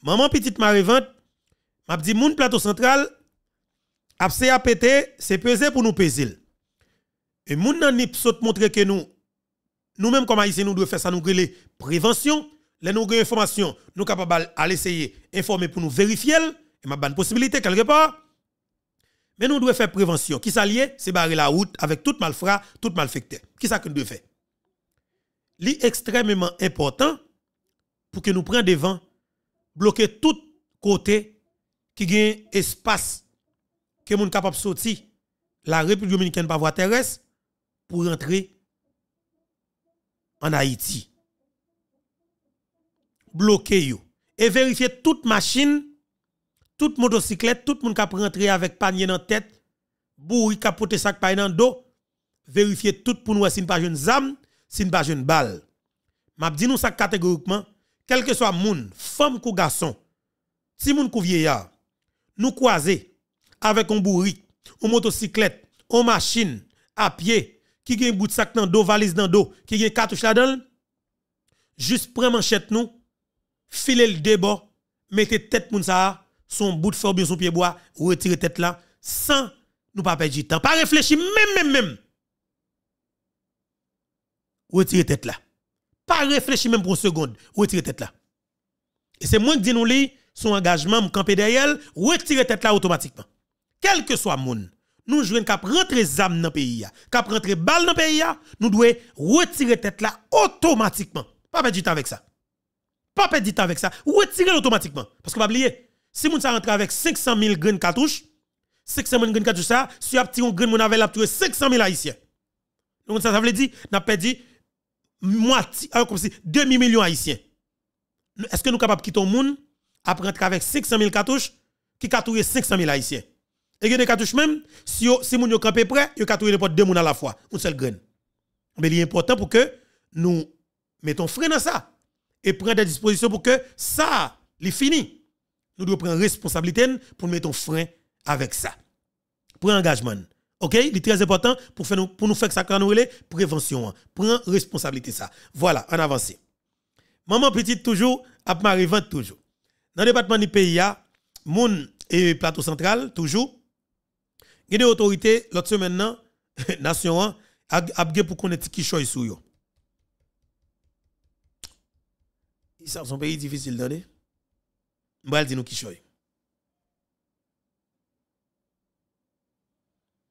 Speaker 1: Maman petite Marie-Vente, m'a dit moun plateau central a c'est pesé pour nous peser. Et moun nan saute montrer que nous nous-mêmes comme haïtiens nous devons faire ça nous griller prévention, les nous information, nous capables à essayer informer pour nous vérifier et m'a bonne possibilité quelque part. Mais nous devons faire prévention. Qui s'allie, c'est barrer la route avec tout malfrat, tout malfecté. Qui ça que nous devons faire? extrêmement important pour que nous prenions devant, bloquer tout côté qui gagne espace que moun capable sortir la République dominicaine par voie terrestre pour rentrer en Haïti. Bloquer yo et vérifier toute machine, toute motocyclette, tout moun capable rentrer avec panier dans tête, bourri capoter sac panier dans dos, vérifier tout pour nous si pas une zame, si pas jeune balle. M'a dit nous ça catégoriquement, quel que soit moun, femme ou garçon, si moun ou vieillard, nous croiser avec un bourri, une motocyclette, une machine, à pied, qui a un bout de sac dans dos, valise dans dos, qui a cartouche là-dedans, juste la manchette nous, filer le débat, mettez tête moun ça, son bout de fer bien son pied bois, retirez tête là, sans nous pas perdre du temps. Pas réfléchir, même, même, même. Retirez tête là. Pas réfléchir même pour une seconde, retirez tête là. Et c'est moi qui dis nous, son engagement, me camper derrière, retirer tête là automatiquement. Quel que soit monde, nous jouons cap rentrer zam dans le pays, cap rentrer bal dans le pays, nous devons retirer tête là automatiquement. Pas perdre du temps avec ça. Pas perdre du temps avec ça. Retirer automatiquement. Parce que pas oublier, si moun rentre avec 500 000 graines cartouches, 500 000 graines cartouches si vous petit un grain mon a 500 000 haïtiens. Donc ça, ça veut dire, n'a perdu moitié, euh, comme si demi-million haïtiens. Est-ce que nous sommes capables de quitter le monde après avec 500 000 cartouches qui cartouille 500 000 haïtiens. Et les des cartouches même, si vous si yo campé près, il cartouille les deux moun à la fois, une seule graine. Mais il est important pour que nous mettons frein dans ça et prendre des dispositions pour que ça, les fini. Nous devons prendre responsabilité pour mettre un frein avec ça. Prends engagement. OK, il est très important pour, faire, pour nous faire que ça quand nous prévention. Prends responsabilité ça. Voilà, en avance. Maman petite toujours, à marie toujours dans le département du pays, Moun et Plateau Central, toujours, il y a des autorités, l'autre semaine, la [LAUGHS] Nation 1, pour connaître qui choisit sur eux. Ils un son pays difficile, d'aller. Mbral dit nous qui choisit.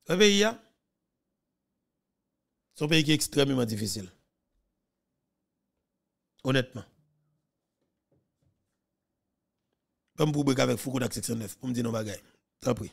Speaker 1: Le pays, c'est un pays qui est extrêmement difficile. Honnêtement. Sèm pou bwek avek foko tak seksyon nef pou mdi nou bagay. Sèm pou.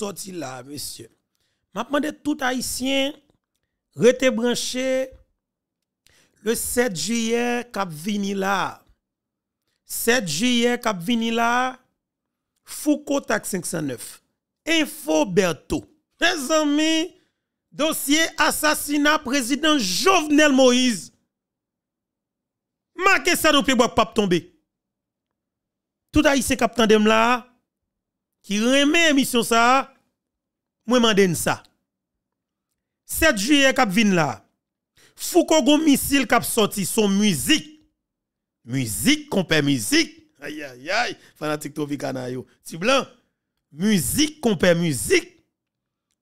Speaker 1: sorti là, monsieur. m'a demande tout haïtien, rete branché le 7 juillet cap vini là. 7 juillet cap vini là, Foucault 509. Info Berto. Mes amis, dossier assassinat président Jovenel Moïse. Marquez ça, nous ne pas tomber. Tout haïtien cap tandem là, qui remet mission ça, moi donne ça. 7 juillet kap vin là. Foucault gon missile kap sorti son musique. Musique compère musique. Aïe aïe aïe, fanatique tropicana yo. Ti blanc. Musique compère musique.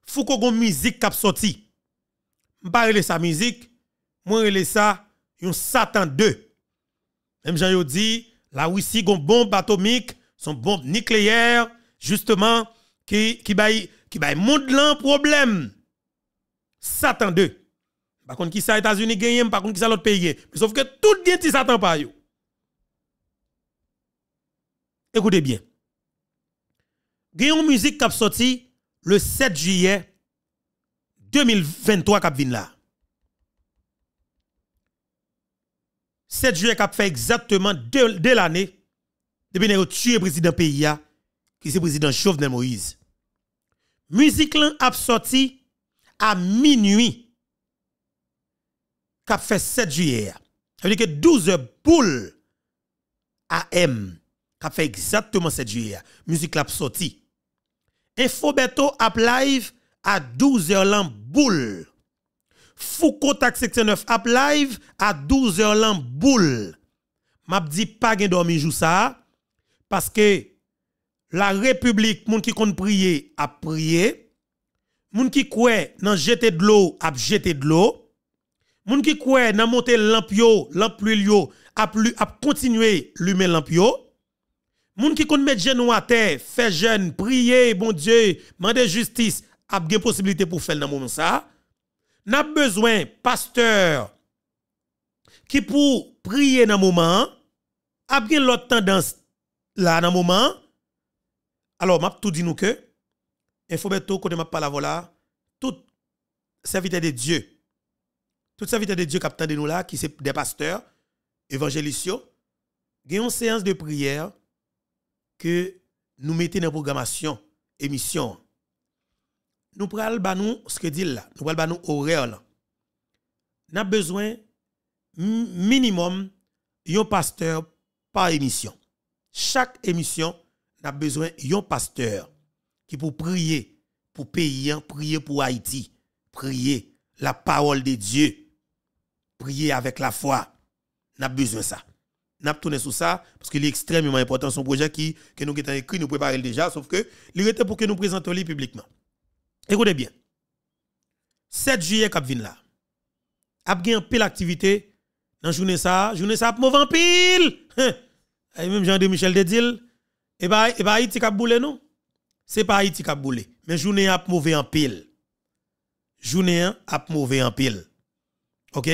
Speaker 1: Foucault gon musique kap sorti. M'pa rele sa musique, moi rele ça yon Satan 2. Même Jean yo dit la Russie gon bombe atomique, son bombe nucléaire justement, qui, qui baille, qui baille monde là problème. Satan 2. Par contre, qui ça États-Unis gagne, par contre, qui ça l'autre pays gagne. Sauf que tout gagne, qui Satan pas yo. Écoutez bien. Gagne musique qui a sorti le 7 juillet 2023 qui là. 7 juillet qui a fait exactement de, de l'année depuis que tué le président pays qui c'est président Jovenel Moïse. Musique a sorti à minuit, qui fait 7 juillet. Ça veut dire que 12 heures boule AM, qui fait exactement 7 juillet. Musique l'a sorti. Infobeto app live à 12 heures l'an boule. Foucault 69 app live à 12h l'an boule. M'a dit pas gen dormi jou ça parce que la République, moun qui compte prier, a prié. Moun qui croit jeter de l'eau, a jeter de l'eau. Moun qui croit dans monter lampio, l'amplulio, a a continuer l'humer lampio. Moun qui compte mettre genou à terre, faire jeûne, prier, bon Dieu, demander justice, a des possibilité pour faire dans moment ça. N'a besoin pasteur qui pour prier dans moment, a bien l'autre tendance là dans moment alors, m'a tout dit nous que, Infoberto, quand m'a parlé là, tout serviteur de Dieu, tout serviteur de Dieu qui de nous là, qui c'est des pasteurs, évangélistes, il une séance de prière que nous mettons dans la programmation, émission. Nous prenons ba nous ce que dit là, nous prenons ba nous horaire là. Nous avons besoin minimum d'un pasteur par émission. Chaque émission, avons besoin d'un pasteur qui pour prier pour pays, hein, prier pour Haïti, prier la parole de Dieu, prier avec la foi. Nous avons besoin de ça. Nous avons tourné sur ça parce qu'il est extrêmement important. Son projet qui, que nous avons écrit, nous préparons déjà, sauf que il était pour que nous présentions publiquement. Écoutez bien. 7 juillet, Cap là. A un pile activité dans journée ça. Journée ça, mauvais avons pile. [LAUGHS] même Jean-Denis Michel Dedil, et eh bien, et eh bah ben, Haïti qui boule non. C'est pas Haïti qui boulé. Mais journée a mauvais en pile. Journée a mauvais en pile. OK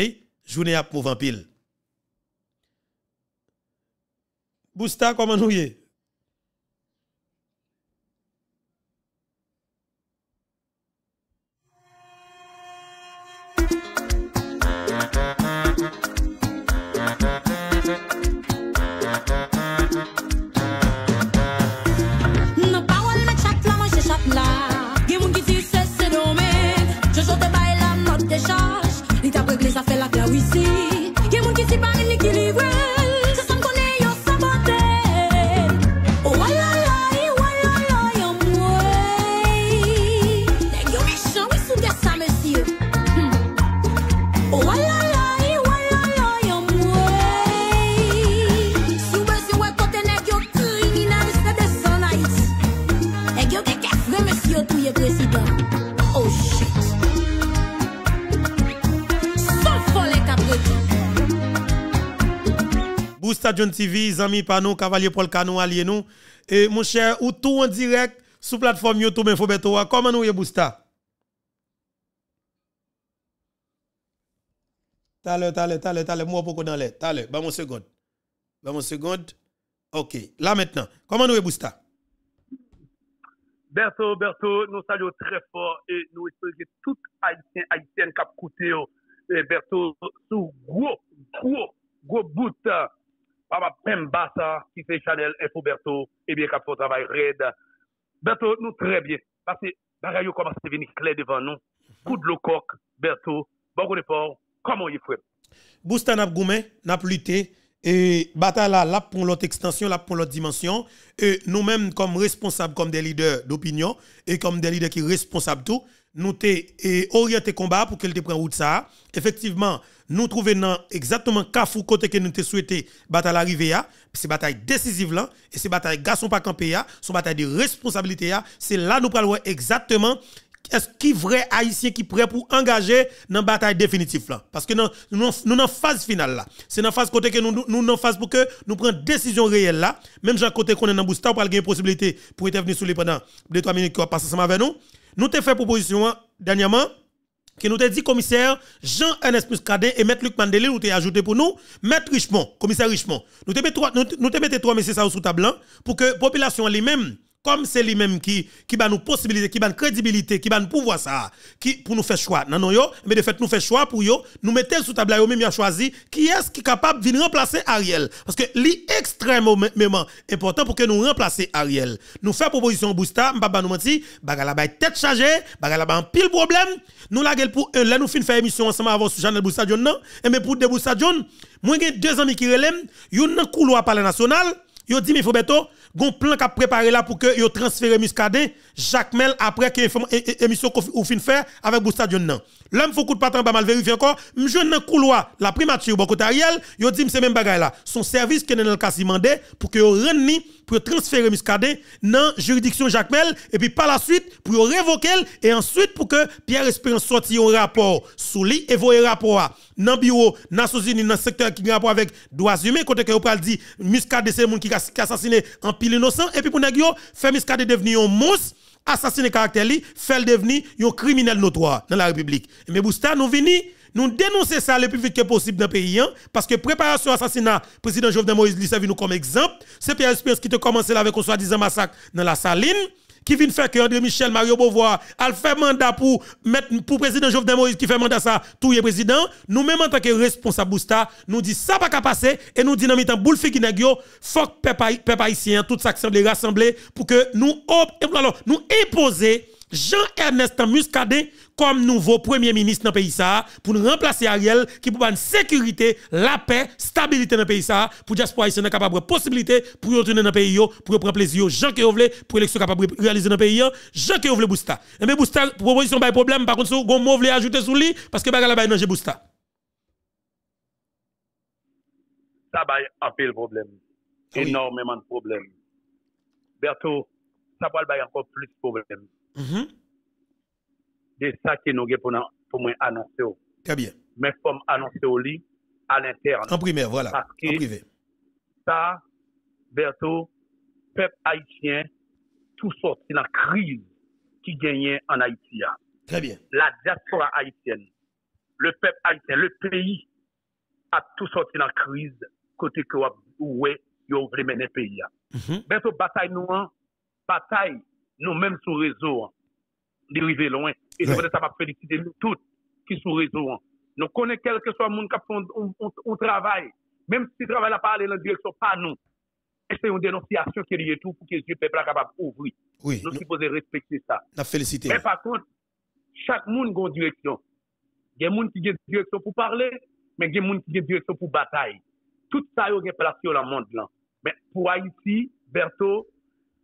Speaker 1: Journée a mauvais en pile. Bousta comment nous y John TV, Zami Panou, Cavalier Paul Canon, Allié nous. Et mon cher, ou tout en direct sur plateforme YouTube Infobetoa. Comment nous y boosta? T'as t'as t'as t'as moi pourquoi dans l'air. T'as ba mon seconde. Bah mon seconde. Ok, là maintenant, comment nous est boosta?
Speaker 2: Berto, Berto, nous saluons très fort et nous espérons que tout Haïtien, Haïtien, qui a eh, Berto, sous gros, gros, gros bout hein papa même ben Bassa, qui c'est Chanel et Berto et eh bien, qui fait travail Red. Berto, nous très bien. Parce que, bagaille commence à devenir clair devant nous. Coup de coq, Berto, bon fort, comment il fait?
Speaker 1: Boustan n'a goumé, n'a lutté. Et bataille là, pour l'autre extension, là pour l'autre dimension. Et nous-mêmes, comme responsables, comme des leaders d'opinion, et comme des leaders qui sont responsables tout, nous et orienté combat pour qu'elle te prenne route ça. Effectivement, nous trouvons exactement ou côté que nous te souhaité bataille arrivée à, c'est bataille décisive là et c'est batailles garçon pas campé bataille de responsabilité c'est là nous parlons exactement est-ce qui vrai haïtien qui prêt pour engager dans bataille définitive là parce que nous nous dans phase finale là c'est dans phase côté que nous nous dans phase pour que nous prenions décision réelle là même si côté qu'on est dans booster pour gagner une possibilité pour intervenir sur les pendant 2 3 minutes qui va passer ensemble avec nous nous avons fait proposition hein, dernièrement que nous te dit commissaire Jean-Ernest Muscadet et maître Luc Mandelé, nous avons ajouté pour nous maître Richemont commissaire Richemont nous avons mis trois messieurs sous table hein, pour que la population elle-même comme c'est lui-même qui qui va nous possibilité, qui va nous crédibilité, qui va nous pouvoir ça, qui pour nous faire choix. Non non mais de fait nous faire choix pour yo, nous mettons sous table yo même y choisi qui est-ce qui est capable de venir remplacer Ariel parce que lui extrêmement important pour que nous remplacer Ariel. Nous faire proposition Bousta, m'pa nous mentir, bagala ba tête chargée, bagala ba un pile problème. Nous la pour euh, là nous fin faire émission ensemble avant sur Chanel Bousta John non, et eh, mais pour de Bousta John, moi j'ai deux amis qui relèvent, avons nan couloir parler national, yo dit mais faut gon plan qu'a préparé là pour que yo transférer Muscadet, Jacques Mel après que émission ou fin faire avec Boustadion nan. L'homme faut coup de patron pas mal vérifier encore, m'jeune dans couloir, la primature bon côté Ariel, yo dit c'est même bagaille là. Son service que cas demandé pour que yo rende pour transférer Muscadet dans la juridiction Jacques et puis par la suite, pour révoquer, et ensuite pour que Pierre Espérance sorte un rapport sur lui, et un rapport dans le bureau, dans dans le secteur qui a rapport avec les droits humains, côté que vous dit, Muscadet c'est le qui a assassiné en pile innocent, et puis pour nous, faire Muscadet devenir un mousse assassiner caractère, faire devenir un criminel notoire dans la République. Mais Bousta, nous venons, nous dénonçons ça le plus vite que possible dans le pays, hein, parce que préparation assassinat, président Jovenel Moïse lui servi nous comme exemple. C'est Pierre Espérance qui te commencé là avec un soi-disant massacre dans la saline qui vient faire que André Michel, Mario Beauvoir, a fait mandat pour mettre pour président Jovenel Moïse qui fait mandat ça, tout le président. Nous même en tant que responsable Bousta, nous dit ça pas qu'à passer et nous dit dans temps, boule yo, faut peuple haïtien tout ça qui semble rassembler pour que nous alors nous imposer Jean-Ernest Muscadet comme nouveau premier ministre dans le pays pour remplacer Ariel qui pour une sécurité, la paix, stabilité dans le pays pour diaspora haïtienne capable possibilité pour retourner dans le pays pour prendre plaisir Jean que pour élection capable de réaliser dans le pays Jean qui Bousta. mais Bousta proposition pas problème par contre si vous voulez ajouter sur lui parce que bagala pas de Bousta.
Speaker 2: Ça va un peu problème. Ah Énormément de problèmes. Berto, ça va encore plus de problèmes c'est De ça qui nous avons pour moi annoncer. Très bien. Mais comme annoncer au lit, à l'interne. En primaire, voilà. Parce que privé. ça, peuple haïtien, tout sorti dans la crise qui gagnait en Haïti. Hein. Très bien. La diaspora haïtienne, le peuple haïtien, le pays, a tout sorti dans la crise côté que vous voulez mener le pays. Hein. Mhm. Berto, bataille nous, hein. bataille Nou menm sou rezo an Derive lon an E sepote sa pa felicite nou tout Ki sou rezo an Nou kone kelke so an moun kapon ou travay Mem si travay la pale lan direkso pa nou Ese yon denosyasyon ke liye tou Pou ke je pepla kabab ouvri Non si pose respekte sa La felicite Men pa kont chak moun gon direkso Gen moun ki gen direkso pou parle Men gen moun ki gen direkso pou batay Tout sa yo gen plasyon la mand lan Men pou a yisi Berto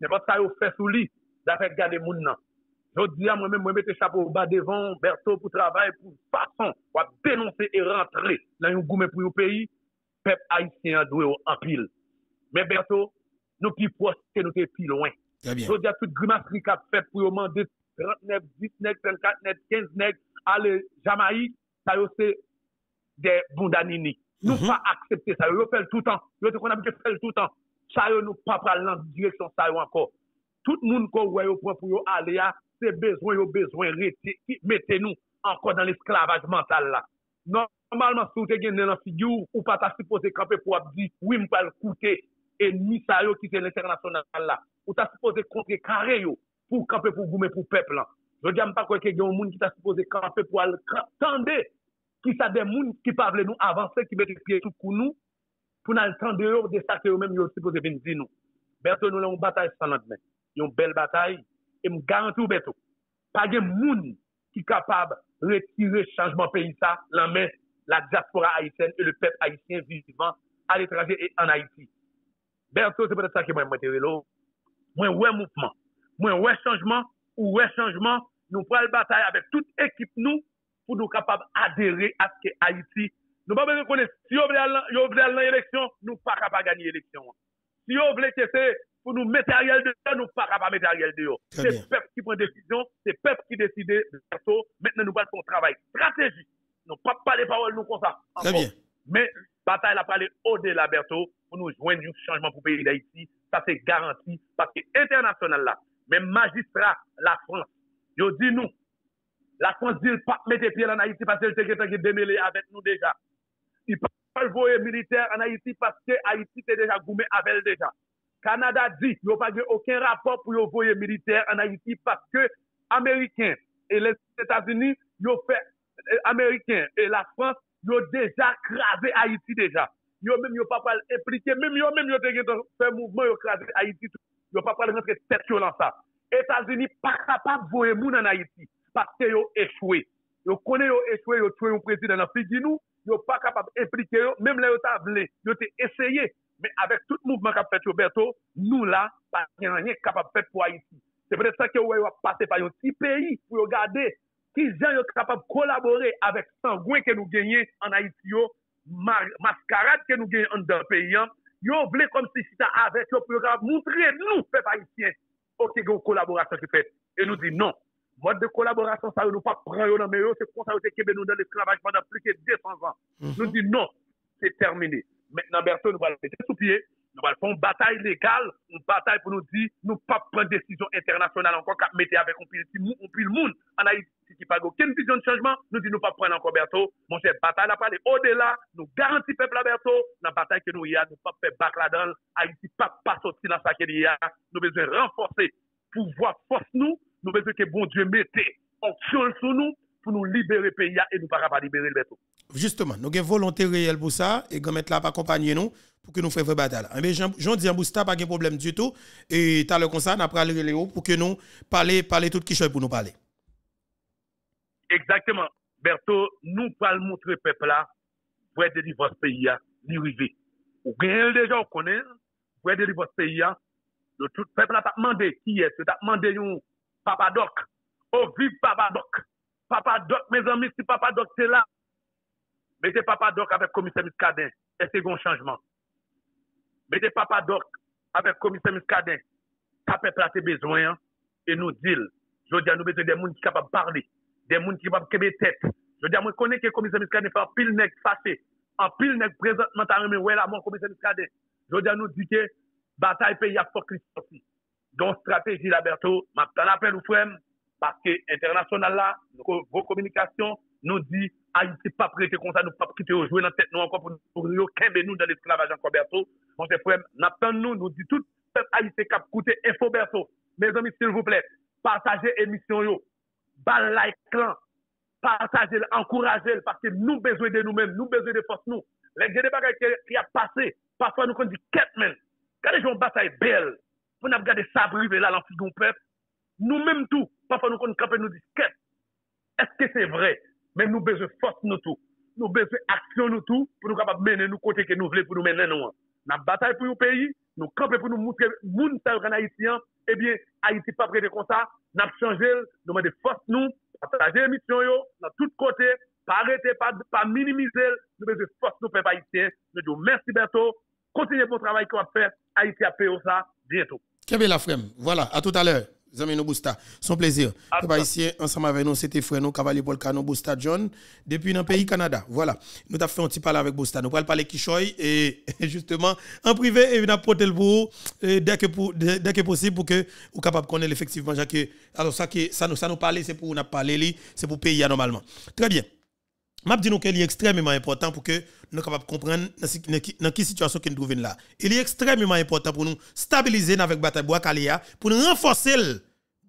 Speaker 2: Ne va sa yo fesou li, la fe gade moun nan. Jodi ya mwen mwen mwen mwete chapo ou ba devon, bertou pou travay pou fason, wap denonse e rentre lan yon goume pou yon peyi, pep a yon kene dwe ou an pil. Men bertou, nou pi fwos kene ou te pil ouen. Jodi ya tout Grim Afrika pep pou yon mande, 39, 40, 40, 40, 40, 40, 40, 40, 40, 40, 40, 40, 40, 40, 40, ale jama yi, sa yo se de bundanini. Nou mhm. pa aksepte, sa yo yo fel toutan, yo te konabite fel toutan. sa yo nou pa pral nan di direksyon sa yo anko. Tout moun kon wè yo pran pou yo alè ya, se bezwen yo bezwen rete, ki mette nou anko dan l'esklavaj mental la. Normalman, si ou te gen nenansi di ou, ou pa ta suppose kampe pou abdi, wim pa l'koute, e ni sa yo kite l'internasyonal la. Ou ta suppose kontre kare yo, pou kampe pou goume pou pepl la. Je gèm pa kwenke gen moun ki ta suppose kampe pou al kote. San de, ki sa de moun ki pa vle nou avanse, ki bete piye tout kou nou, Foun al kande yor destak yor mèm yor si pou zè bin zin nou. Bertho nou lè yon batay sanan d'mè. Yon bel batay. E mou garanti ou bertho. Pagè moun ki kapab retire chanjman peyita. Lanmè la diaspora Haitien. E le pep Haitien vijitivant. Ale traje en Haitie. Bertho se potè sa ki mwen mwete relo. Mwen wè moufman. Mwen wè chanjman. Ou wè chanjman. Nou pral batay avè tout ekip nou. Fou nou kapab adere aske Haitie. Nou pa mwen konen, si yo vle al nan eleksyon, nou pa ka pa gani eleksyon. Si yo vle kese, pou nou metaryel de yo, nou pa ka pa metaryel de yo. Se pep ki pon dekizyon, se pep ki deside, nou kon sa, mwen nou bal kon trabay. Strateji, nou pa pale pawel nou kon sa. Men, batay la pale ode la berto, pou nou jwen yon chanjman pou peyi la iti, sa se garanti, paske internasyonal la, men magistra la fran, yo di nou, la fran se dil pa mwen te pye lan a iti, pa se jete kesa ki demele avet nou deja. Y pa pal voye militer an Haiti paske Haiti te deja goume avel deja. Kanada di, yo pa ge okin rapor pou yo voye militer an Haiti paske Ameriken. Et les Etats-Unis, euh, Ameriken et la France yo deja kraze Haiti deja. Yo men yo pa pal implike, men yo men yo dege do se mouvment yo kraze Haiti. Yo pa pal janske set yo lan sa. Etats-Unis pa ka pa voye moun an Haiti paske yo echwe. yo konen yo eswe, yo chwe yon prezident la fi di nou, yo pa kapab implike yo, mem la yo ta vle, yo te eseye, me avèk tout mouvman kap fè Chouberto, nou la, pa yon anye kapab fè pou Aïti. Se prese sa ki yo wè yo a pase pa yon si peyi, pou yo gade, ki jan yo kapab kolabore avèk san gwen ke nou genye an Aïti yo, maskarad ke nou genye an da peyi an, yo vle kom si si ta avèk yo, pou yo kapab moutre nou fè pa Aïti, ok yo kolabora sa ki fè, e nou di non. Mwad de kolaborasyon sa yo nou pa pran yo nan meyo, se kon sa yo te kebe nou dan l'eskravajman da plike defanzan. Nou di nou, se termine. Mwen nan Berto nou wale fè te soupliye, nou wale fè un batay legal, un batay pou nou di nou pa pran desisyon internasyonal anko, ka mette avek, on pi l moun, anayi si ki pa go. Ken disyon de chanjman, nou di nou pa pran anko Berto, mwen se batay la pale, o de la, nou garanti pepla Berto, nan batay ke nou ya, nou pa fè bak la dal, a yi ki pa pa sot si nan sa ke di ya, nou nou bete ke bon die mette opsyon sou nou pou nou libere pe ya e nou para
Speaker 1: pa libere l'berto. Justeman, nou gen volonté reyel pou sa e gen mette la pa kompanyen nou pou ke nou fè vre batal. Ambe eh Jean-Jean Boustan pa gen problem du tout e talè konsan ap pral reyel yo pou ke nou pale tout kishoy pou nou pale.
Speaker 2: Eksakteman, berto nou pral montre pepla vwè de li vwòs pe ya ni wivè. Ou gen el dejan ou konen, vwè de li vwòs pe ya nou tout pepla ta mande siye se ta mande yon Papadok, o oh, viv papadok. Papadok, me zanmik si papadok se la. Mete papadok ave komise miskaden, e se yon chanjman. Mete papadok ave komise miskaden, pape plase bezwen an, e nou zil. Jodi an nou mese de moun ki kapab parli, de moun ki kapab kebe tet. Jodi an mwen koneke komise miskaden fapil nek fase, an pil nek prezantmentan men wè la moun komise miskaden. Jodi an nou zite, batay pe ya fokri fokri. Don strateji la ah, Berto, map tan apel ou fwem, parce international la, nou kon vokomunikasyon, nou di, ayite papre, kwen sa nou pap kite yo, jouen nan tet nou ankon pou nou yo, kenbe nou dan esknavajan kon Berto, monsen fwem, nap tan nou, nou di tout, ayite kap koute, efo Berto, mez omi, sile vou ple, partaje emisyon yo, balay klan, partaje el, ankouraje el, parce nou bezwe de nou men, nou bezwe de fos nou, lèk je ne pa kwa kwe kwe a pase, paswa nou kon di ket men, kwa de joun basay bel pou nou ap gade sabrive la lansi goun pep, nou menm tou, pa fwa nou kon kope nou disket, eske se vre, men nou beze fos nou tou, nou beze aksyon nou tou, pou nou kapap mene nou kote ke nou vle pou nou mene nou an. Nan batay pou yon peyi, nou kope pou nou moun ta yon kan Haitian, ebyen Haitian pa prete konta, nan chanjel, nou mende fos nou, pataje emisyon yo, nan tout kote, pa arete, pa minimize, nou beze fos nou pepe Haitian, nou diyo mersi berto, Continuez bon travail qu'on a fait. Haïti a ça bientôt.
Speaker 1: Kébé la Voilà, à tout à l'heure. Zamino Bousta, son plaisir. Pas ici, ensemble avec nous, c'était frère Cavalier Polcano Bousta John, depuis dans pays Canada. Voilà, nous avons fait un petit parler avec Bousta. Nous allons parler Kishoy [LAUGHS] et, justement, en privé, et nous avons porté dès que, dès que possible pour que vous capable de connaître effectivement, Jacques. Alors, ça, ça, nous, ça nous parle, c'est pour nous parler, c'est pour payer normalement. Très bien m'a dit qu'il est extrêmement important pour que nous capables comprendre dans quelle situation nous trouvons là. Il est extrêmement important pour nous stabiliser avec bataille bois calé pour nous renforcer le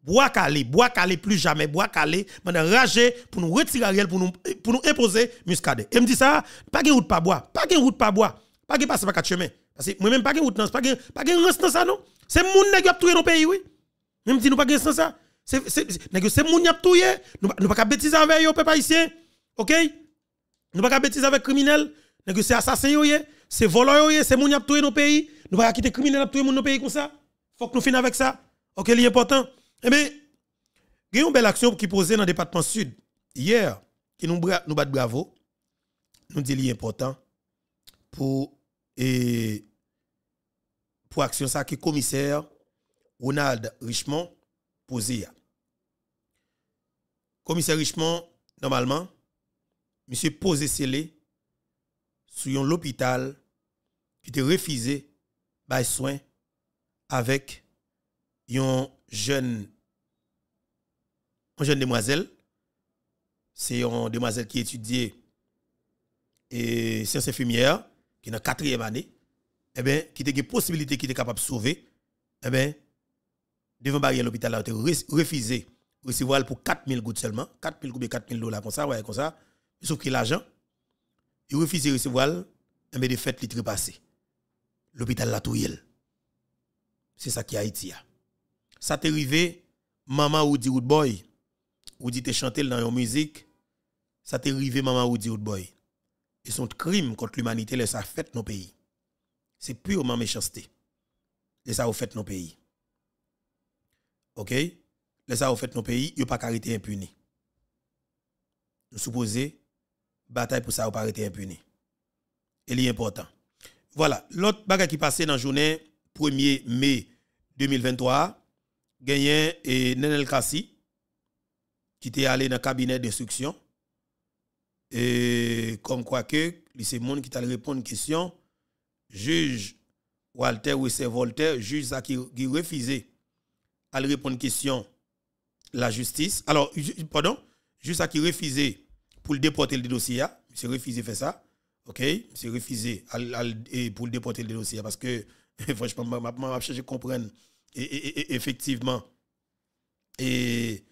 Speaker 1: bois calé, bois calé plus jamais bois calé, maintenant rager pour nous retirer pour nous pour nous imposer muscadet. Et me dit ça, pas de route pas bois, pas de route pas bois, pas de passer pas quatre chemins. Parce que moi même pas de route pas de pas de reste dans ça non. C'est mon nèg qui a dans le pays oui. Même dit nous pas de reste ça. C'est c'est nèg qui a tué, nous pas bêtises avec yo peuple haïtien. OK? Nous pas bêtises avec criminel, criminels. c'est assassin c'est voleur c'est ont y tué nos pays. Nous pas quitter criminel qui toué moun nos pays comme ça. Faut que nous finissions avec ça. OK, l'important. important. Eh bien, il y a une belle action qui posée dans le département sud hier qui nous nous bat bravo. Nous dit l'important important pour l'action pour action ça qui commissaire Ronald Richmond posé. Commissaire Richmond normalement monsieur posé scellé sur l'hôpital qui était refusé par soin avec une jeune jeune demoiselle c'est une demoiselle qui étudiait et sciences infirmières qui est en quatrième année eh bien qui était une possibilité qui était capable de sauver eh bien devant l'hôpital a été refusé recevoir pour 4000 gouttes seulement 4000 gouttes 4000 dollars comme ça ouais comme ça ont que l'argent, il refuse de recevoir, mais de fait, il est L'hôpital la touyel. C'est ça qui a Haïti. Hein. Ça t'est arrivé, maman ou dit boy, ou dit te chanter dans une musique, ça t'est arrivé, maman ou dit boy. Et sont crimes contre l'humanité, les ça fait nos pays. C'est purement méchanceté. Les ça fait nos pays. OK? Les ça fait nos pays, ils pas carité impuni. Nous supposons bataille pour ça ou pas été impuni. Et est important. Voilà, l'autre bagarre qui passait dans la journée 1er mai 2023, gagné et Nenel Kassi qui était allé dans le cabinet d'instruction et comme quoi que c'est monde qui t'a répondre question juge Walter c'est Voltaire juge qui, refusait à répondre question la justice alors pardon juge qui refusait pour le déporter le dossier. Monsieur hein. refusé faire ça. OK Monsieur refusé pour le déporter le dossier hein, parce que [LAUGHS] franchement m'a cherché comprendre et, et, et, effectivement et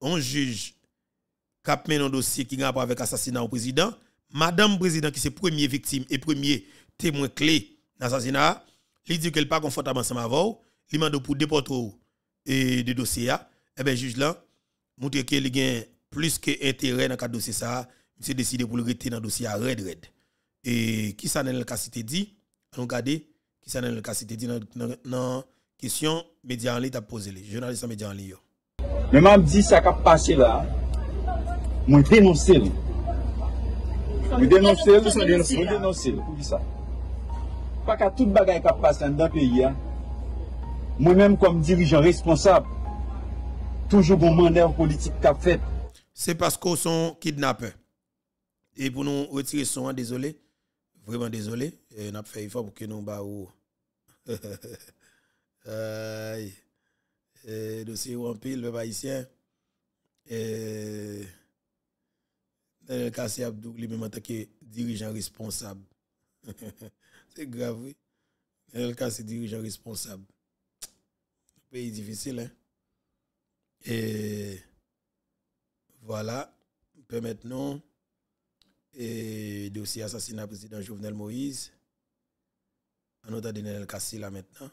Speaker 1: on juge cap le un dossier qui a rapport avec assassinat au président, madame président qui c'est première victime et premier témoin clé l'assassinat, il dit qu'elle pas confortable ensemble avec il demande pour déporter et de dossier et hein. eh ben juge là montre qu'elle a Plis ke ete re nan ka dosye sa, mi se deside pou li rete nan dosye a red red. E kisa nan el kasi te di, anou gade, kisa nan el kasi te di nan kisyon medyan li ta pose li, jenalisa medyan li yo.
Speaker 3: Me mam di sa kap pase la, moun denonse l. Moun denonse l, moun denonse l, pou vi sa. Pak a tout bagay kap pase nan da peyi ya, moun menm kom dirijon responsable, toujou bon
Speaker 1: mander an politik kap feb, c'est parce qu'on sont kidnappés. Et pour nous retirer son, désolé, vraiment désolé, et on a fait effort pour que nous pas. Bah, [LAUGHS] Aïe. Et dossier en pile, le haïtien. Et. Le le Abdou, lui-même en tant que dirigeant responsable. [LAUGHS] c'est grave, oui. le cas c'est dirigeant responsable. Pays difficile, hein. Et. Voila, pe metnon, e dosi asasina prezident Jouvenel Moïse, anota Dénel Kassi la metnan.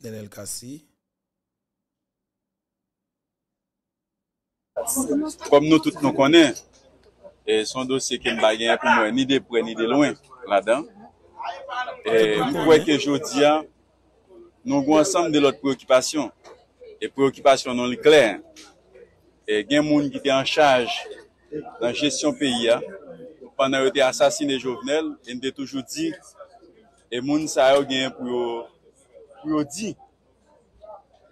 Speaker 1: Dénel Kassi.
Speaker 3: Kom nou tout nou konen, e son dosi kem bayen pou nou enide pou enide louen, la dan, e mwoy ke jodi a, Nou gwa ansam de lot preokipasyon. E preokipasyon nou li kler. Gen moun ki te an chaj nan jesyon peyi ya, pandan yo te asasine jovenel, en de toujou di, e moun sa yo gen pou yo pou yo di.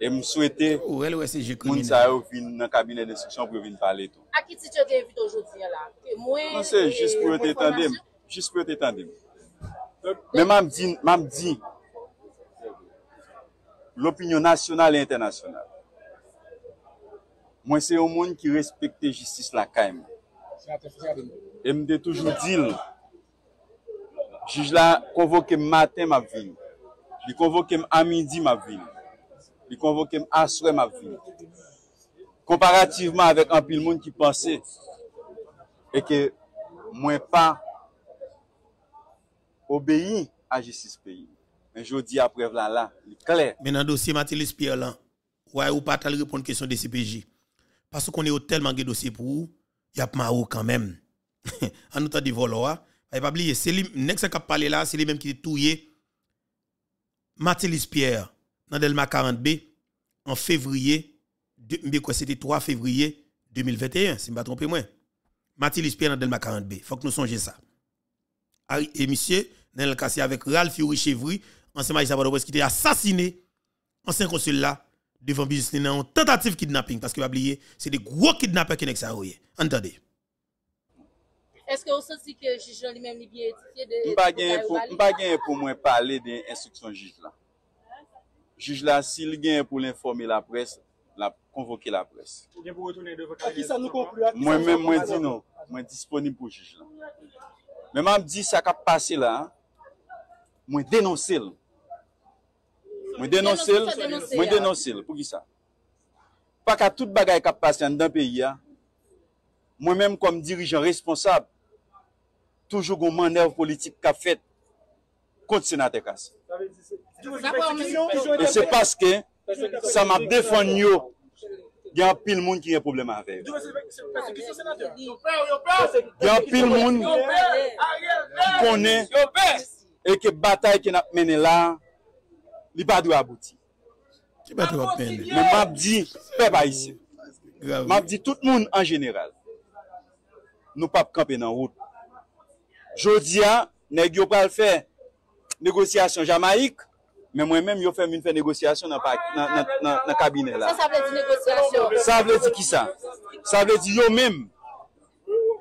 Speaker 3: E m souwete, moun sa yo vin nan kabine de siksyon pou yo vin pale.
Speaker 4: A ki ti chote evite oujou di ya la? Mwen se, jis pou yo te etande.
Speaker 3: Jis pou yo te etande. Men mam di, mam di, l'opinion nasyonal et internasyonal. Mwen se yon moun ki respekte justice la kayme. E mde toujou dil, juj la konvo kem maten ma vini, li konvo kem amidi ma vini, li konvo kem aswe ma vini. Komparativeman avèk anpil moun ki pase, e ke mwen pa obeyi a justice peyi.
Speaker 1: Mais je dis après là, là, Mais dans le dossier Mathilde Pierre, là, ouais, ou pas répondre à la question de CPJ. Parce qu'on est tellement de dossiers pour vous, il y a Mao quand même. [LAUGHS] en nous de voler, il pas oublier, c'est lui, next qui a parlé là, c'est lui même qui est touillé. Mathilde Pierre, dans Delma 40B, en février, c'était 3 février 2021, si je ne me trompe pas. Mathilde Pierre dans Delma 40B, il faut que nous songions ça. Et monsieur, dans le cas avec Ralph Yuri Chevry, ancien magistrat port ça qui était assassiné, ancien consul là, devant business en tentative kidnapping. Parce que, va oublier, c'est des gros kidnappers qui n'ont Entendez.
Speaker 4: Est-ce que vous sentez que le juge lui-même est bien étudié? Je ne pas
Speaker 1: pour moi parler d'instruction
Speaker 3: juge là. Juge là, s'il gagne pour l'informer la presse, la convoquer la presse. Hein. Moi-même, moi dis non. Moi disponible pour juge là. Mais je dis ça qui a passé là, moi dénoncer. Mwen denonsil, mwen denonsil, pou ki sa. Pak a tout bagay kap pasyan dan peyi ya, mwen menm kom dirijan responsab, toujou goun maner politik kap fet kont Senat Ekasi.
Speaker 4: E se paske,
Speaker 3: sa map defon yo gen apil moun ki repobleman rev. Gen apil moun,
Speaker 4: ki pwone,
Speaker 3: e ki batay ki nap mene la, Li pa dwe abouti. Li pa dwe abouti. Mab di pe pa isi. Mab di tout moun an general. Nou pap kampen an wot. Jodia, neg yo pal fe negosyasyon Jamaik, men mwen men yo fe moun fe negosyasyon nan kabine la. Sa
Speaker 4: vle di negosyasyon. Sa vle
Speaker 3: di ki sa. Sa vle di yo menm.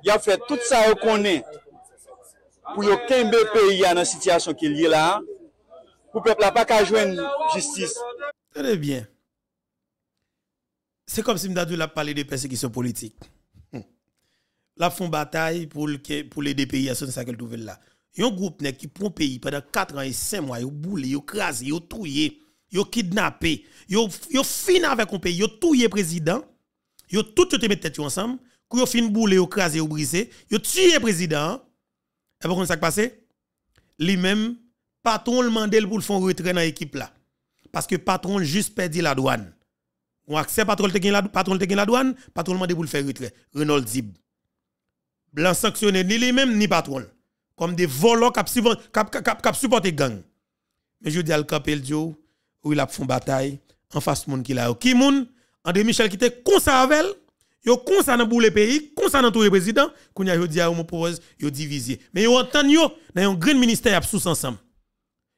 Speaker 3: Yo fe tout sa akone pou yo kenbe pe ya nan sityasyon ki li la sa vle di yo menm.
Speaker 1: Pour peuple la qu'à ka la justice. C'est bien. C'est comme si mdadou la pale de persécution politique. Hum. La font bataille pour les pour à peyi ason sa kel touvel la. Yon groupe qui, ki pays pays, pendant 4 ans et 5 mois, yo boule, yo krasi, yo touye, yo kidnappé, yo, yo fin avec un pays, yo touye président, yo tout yon te mette ensemble ensemble, yo fin boule, yo krasé, yo brise, yo tuye président. Et Vous kon ça s'est passé Lui-même, patron le mandé pour le faire retrait dans l'équipe là. Parce que patron juste perdit la douane. On accepte patron te la patron te la douane, patron mandé pour le faire retrait. Renault Zib. Blanc sanctionné ni lui-même ni patron. Comme des volants qui la gang. Mais je dis à le où il a fait bataille en face monde qui là. Qui moun André Michel qui était conservé, yo conservé pour le pays, conservé dans tout le président, qu'on a dit a mon propose, yo divisé. Mais yo entend yo dans un grand ministère sous ensemble.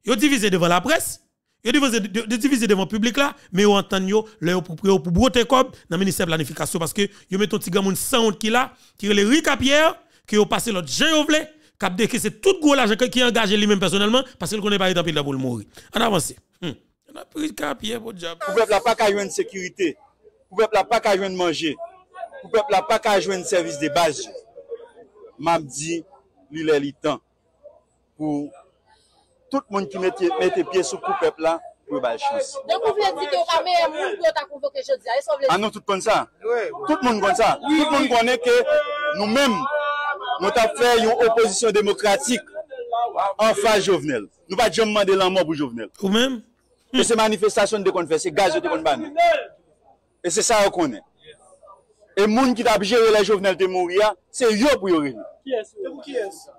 Speaker 1: Yo divisé devant la presse, yo divisé, divisé devant le public là, mais yo entend yo leur propre pour broter comme dans le ministère de planification parce que yo met un petit gamin sans honte qui là, qui le Rica Pierre, qui a passé l'autre gens qui a cap que c'est tout gros l'argent qui engagé lui-même personnellement parce qu'il connaît pas les temps pour le mourir. En avance. Hmm. On a pris Pierre pour job. Pour peuple pas qu'à une sécurité, pour
Speaker 3: peuple pas qu'à une manger, pour peuple pas qu'à une service de base. M'a dit, il est temps pour Tout moun ki mette piye sou pou pepla, pou bal chans.
Speaker 4: De pou fye di ki yo pa me moun pou yo ta konvo ke jodi a, e so vle di? A nou
Speaker 3: tout kon sa. Tout moun kon sa. Tout moun kon ne ke nou men, moun ta fè yon oposisyon demokratik, an fa jovenel. Nou pa djom mande lan mò pou jovenel. Kou men? Se manifestasyon de kon fè, se gaz yo te kon ban. E se sa yo kon ne. E moun ki ta abjere la jovenel te mou ya, se yo pou yo re. E moun ki es sa?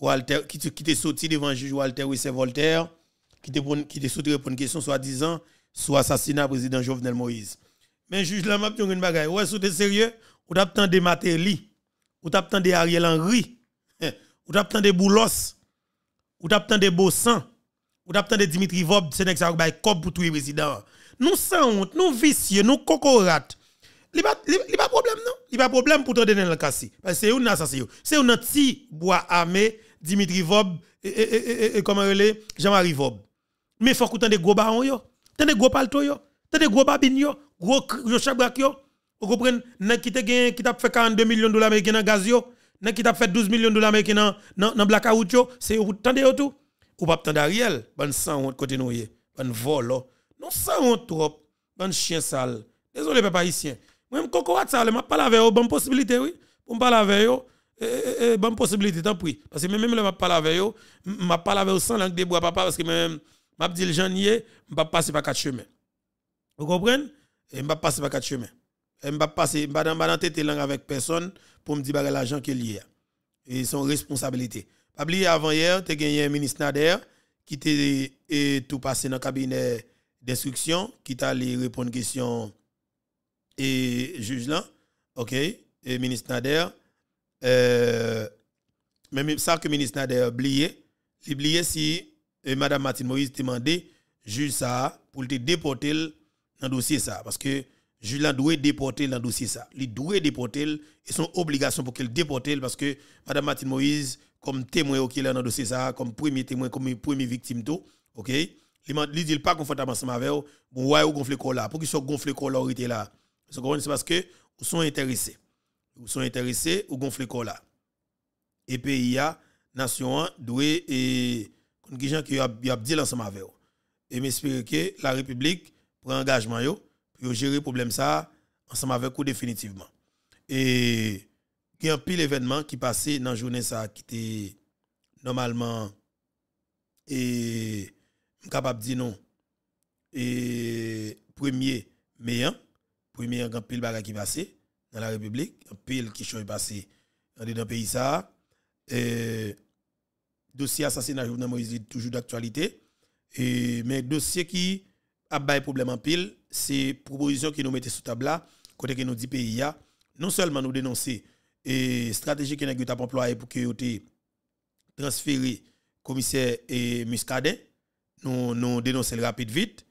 Speaker 1: Walter, qui était sorti devant le juge Walter c'est Voltaire, qui était sorti pour une question soi-disant soit assassinat président Jovenel Moïse. Mais juge l'a m'a dit une bagaille. Ouais, si sérieux, ou t'as des Matéli, ou t'as des Ariel Henry, [LAUGHS] ou t'as de Boulos, ou de des Bossan, ou t'as de Dimitri Vob, c'est un de pour tous les présidents. Nous sans honte, nous vicieux, nous cocorates. Il n'y a pas de problème, non? Il n'y a pas de problème pour te donner le casse. Parce que c'est un assassin. C'est un petit bois armé Dimitri Vob, et, comment elle est, Jean-Marie Vob. Mais il faut que tu des gros barons, yo. des gros palto, yo. des gros babines, des Gros chabrak, Vous comprenez, qui t'a fait 42 millions de dollars américains dans gaz, qui t'a fait 12 millions de dollars américains dans blackout, yo. C'est as tendez tout. Ou pas tendez d'Ariel, Bon sang, on continue. Bonne vol, oh. Non sang, trop. Bon chien sale. Désolé, papa haïtien. Moi, je ne ça, je parle avec vous. Bonne possibilité, oui. Pour me pas. avec eh, eh, eh, bonne possibilité, tant pis. Parce que même là, je parle avec eux, je parle avec eux sans langue de bois, papa, parce que même, je dis le j'en y pas je passer par quatre chemins. Vous comprenez? je ne passer par quatre chemins. Je ne passer, je ne dans tête langues avec personne pour me dire bah, l'argent qu'il y a. Et son responsabilité. Pas oublier avant hier, tu as gagné un ministre Nader qui t'a tout passé dans le cabinet d'instruction, qui t'a allé répondre question questions et juge là. OK? Et ministre Nader. Euh, mais ça que le ministre a oublié, il oublié si euh, Mme Martine Moïse demandé juge ça pour le déporter dans le dossier ça. Parce que juge a doit déporter dans le dossier ça. Il doit déporter et son obligation pour qu'il déporte parce que Mme Martine Moïse, comme témoin qui dans le dossier ça, comme premier témoin, comme premier victime tout, ok? Il dit pas confortable ensemble avec vous, gonflez le le là. Pour qu'ils soient gonflés là, là. C'est parce que vous sont intéressés ou sont intéressés ou gonfler là et pays a nation doué et qui gens qui a dit ensemble avec et m'espérer que la république prend engagement pour gérer problème ça ensemble avec vous définitivement et il y a un pile événement qui passait dans la journée ça qui était normalement et capable dire non et premier 1 hein, premier grand pile bagarre qui passait dans la République, un pile qui est passé dans le pays ça. dossier assassinat Jovenel Moïse toujours d'actualité. mais dossier qui a bail problème en pile, c'est proposition qui nous mettait sous table là, côté que nous dit pays non seulement nous dénoncer et stratégie que nous a employé pour que été commissaire et Muscadet, nous nous dénoncer rapide vite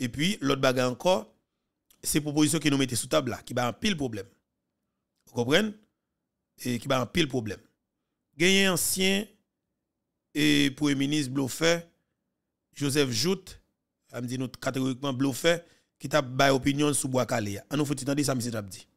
Speaker 1: et puis l'autre bagarre encore, c'est proposition qui nous mettait sous table là qui a un pile problème comprennent Et qui va un pile problème. Gagné ancien et premier ministre Bloffet, Joseph Jout, a dit nous catégoriquement Bloffet qui t'a l'opinion opinion sous bois calé. On nous faut entendre ça monsieur Tabdi.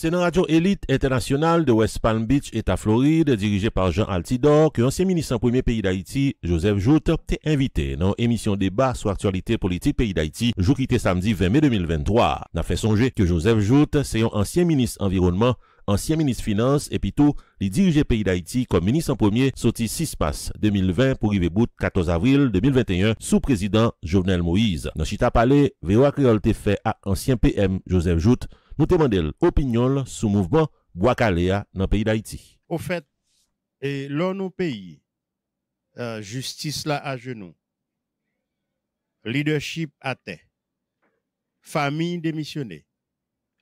Speaker 1: C'est dans Radio Élite Internationale de West Palm Beach, État Floride, dirigée par Jean Altidor, que l'ancien ministre en premier pays d'Haïti, Joseph Jout, était invité dans émission débat sur actualité politique pays d'Haïti, jour était samedi 20 mai 2023. N'a fait songer que Joseph Jout, c'est un ancien ministre environnement, ancien ministre finance, et puis tout, il dirigeait pays d'Haïti comme ministre en premier, sorti 6 passes 2020 pour arriver bout 14 avril 2021 sous président Jovenel Moïse. Dans Chita Palais, Véro Créolte fait à ancien PM Joseph Jout, nous demandons l'opinion
Speaker 5: sur le mouvement bois dans le pays d'Haïti. Au fait, et l'on nos pays, euh, justice là à genoux, leadership à terre, famille démissionnée,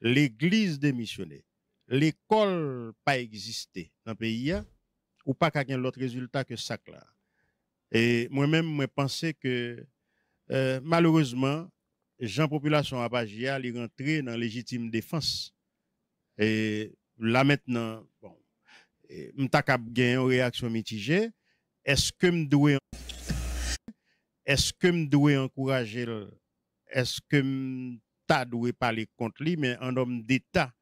Speaker 5: l'église démissionnée, l'école pas existé dans le pays, ou pas quelqu'un l'autre résultat que ça là. Et moi-même, je pensais que euh, malheureusement, Jean population Pagia, est rentré dans légitime défense. Et là maintenant, bon, m'ta gen une réaction mitigée. Est-ce que je est-ce que encourager est-ce que m'ta doué parler contre lui mais en homme d'état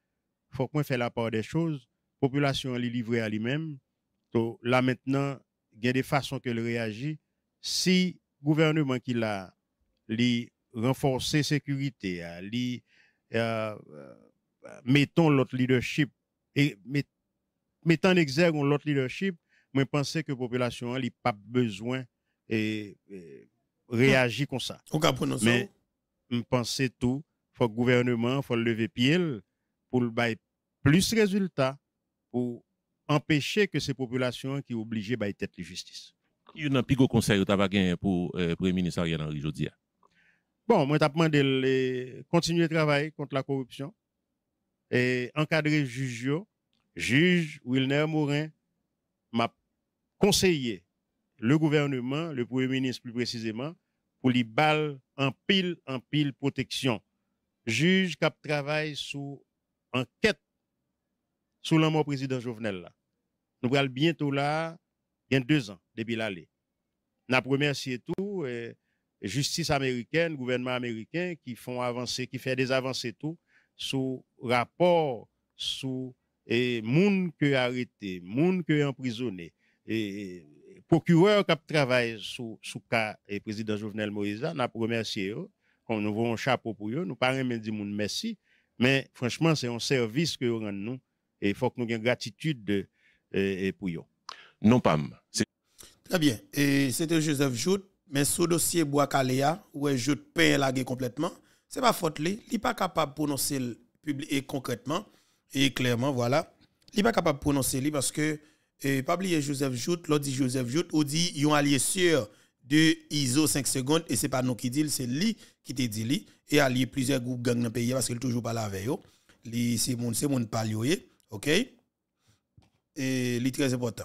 Speaker 5: faut que fasse la part des choses, population est livré à lui-même. Donc là maintenant, il y a des façons le réagit si gouvernement qui l'a li renforcer sécurité, à mettons l'autre leadership et mettant en exergue l'autre leadership, je pense que la population n'a pas besoin de réagir comme ça. Mais je pense tout, faut le gouvernement, faut lever pied pour le plus résultats pour empêcher que ces populations qui obligées de tête de justice.
Speaker 6: Il y a un conseil pour Premier ministre
Speaker 5: Bon, moi, t'as de continuer à travailler contre la corruption et encadrer juge, juge Wilner Morin m'a conseillé le gouvernement, le premier ministre plus précisément, pour les balles en pile, en pile protection. Juge qui travaille sous enquête sous le président Jovenel là. Nous allons bientôt là, il y a deux ans, depuis l'aller. La première, tout, et justice américaine, gouvernement américain qui font avancer, qui fait des avancées tout sous rapport sous et moun que arrêté, moun que emprisonné et procureur qui travaille sous sous cas et président Jovenel Moïse, n'a remercié comme nous un chapeau pour eux, nous parlons même moun merci, mais franchement c'est un service que rendent nous et il faut que nous ayons gratitude pour eux. Non pas.
Speaker 1: Très bien. Et c'était Joseph Jout mais ce dossier bois où est jeu de pain lagué complètement, c'est pas faute lui. il pas capable de prononcer concrètement et clairement voilà, il pas capable de prononcer lui parce que et eh, pas oublier Joseph Jout, l'autre dit Joseph Jout, ou dit ils ont allié sûr de ISO 5 secondes et c'est pas nous qui dit, c'est lui qui te dit lui et allié plusieurs groupes gangs dans le pays parce qu'il toujours pas là avec eux. C'est mon c'est mon OK Et lui très important.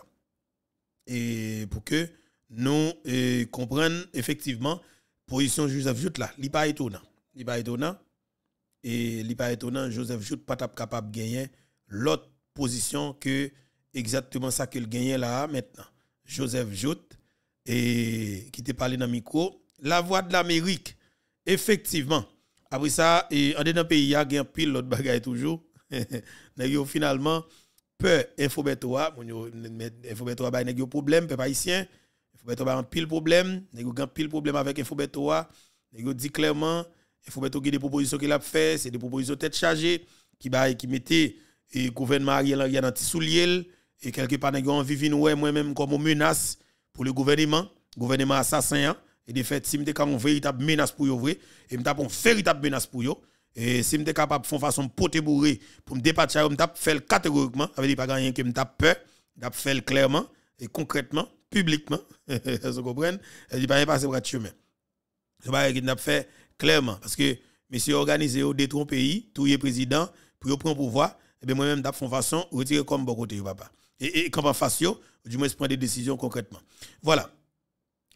Speaker 1: Et pour que nous eh, comprenons effectivement la position de Joseph Jout là. Il n'est pas étonnant. Il n'est pas étonnant. Et il n'est pas étonnant, Joseph Jout pas capable de gagner l'autre position que exactement ça qu'il gagnait là maintenant. Joseph Jout, et, qui te parlé dans le micro. La voix de l'Amérique, effectivement. Après ça, et, en dedans pays, il y a un pile l'autre bagaille toujours. [LAUGHS] Mais finalement peur, il y a un problème, peuple haïtien faut a un pile problème, a un pile problème avec Infobeto a, dit clairement Infobeto a des propositions qu'il a fait, c'est des propositions tête chargée qui qui mettait le gouvernement Ariel Henry dans soulier et quelque part même comme une menace pour le gouvernement, gouvernement assassin hein. et de fait si comme une véritable menace pour vous, et faire une véritable menace pour yo et si suis capable de faire façon poté pour me dépatcher de faire catégoriquement avec pas rien que faire clairement et concrètement publiquement. Vous [LAUGHS] comprenez Il dit, pas passer pour chemin. C'est pas qu'il n'a fait clairement. Parce que monsieur organisé au détruit pays, tout est président, pour prendre pouvoir, et eh bien moi-même, une façon, retirer comme bon côté, papa. Et, et quand on face, du moins, prendre des décisions concrètement. Voilà.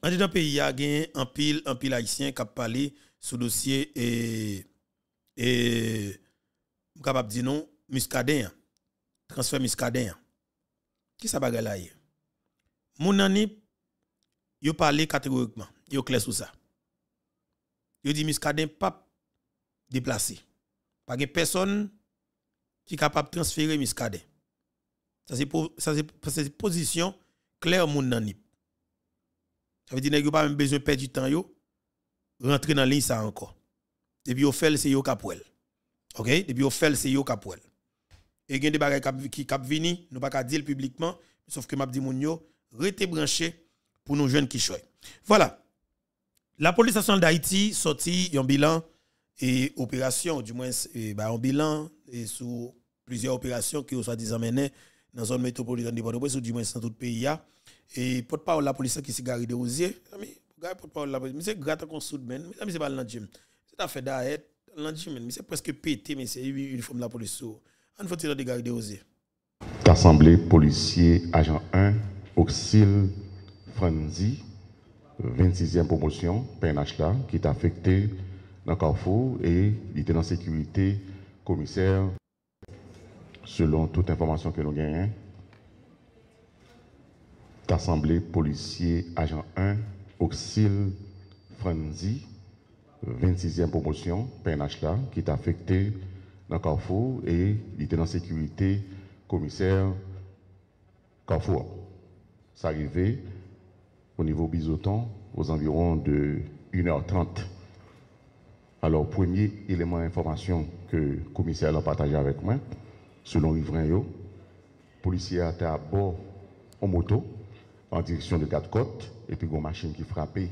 Speaker 1: En disant pays, il y a un pile, un pile haïtien qui a parlé sur le dossier et. et capable de dire non, muscadin. Transfert muscadin. Qui ça bagaille là? Moun il yo parlé catégoriquement, yo clair sur ça. Yo dit Miskadin pas déplacé. Pas que personne qui est capable de transférer Miskadin. Ça c'est ça c'est position claire mon nanip. Ça veut dire n'avez pas même besoin de perdre du temps yo rentrer dans l'île, ça encore. Depuis au fait c'est yo capouel. OK Depuis au fait c'est yo capouel. Et gen des bagages qui cap vini, nous pas dire publiquement sauf que m'a dit moun yo restez branché pour nos jeunes qui choisissent. Voilà. La police nationale d'Haïti sorti un bilan et opération, du moins eh, bah, un bilan et sous plusieurs opérations qui ont été disant menées dans la zone métropolitaine de Port-au-Prince du moins dans tout le pays. Et porte-parole la police qui s'est garée de Rosier, ami, porte-parole la police, mais c'est gratte qu'on soude, mais c'est pas le gym. C'est affaire d'arrêt, le mais c'est presque pété, mais c'est une de la police. On faut tirer de garé de Rosier.
Speaker 6: Assemblée policier, agent 1 Auxil Franzi, 26e promotion, PNH qui est affecté dans Carrefour et il était sécurité commissaire selon toute information que nous gagnons. d'Assemblée, policier agent 1, Auxil Franzi, 26e promotion, PNH qui est affecté dans Carrefour et il était sécurité commissaire Carrefour. Ça arrivait au niveau bisoton aux environs de 1h30. Alors, premier élément d'information que le commissaire a partagé avec moi, selon Rivrain, le policier était à bord en moto en direction de quatre côtes, et puis une machine qui frappait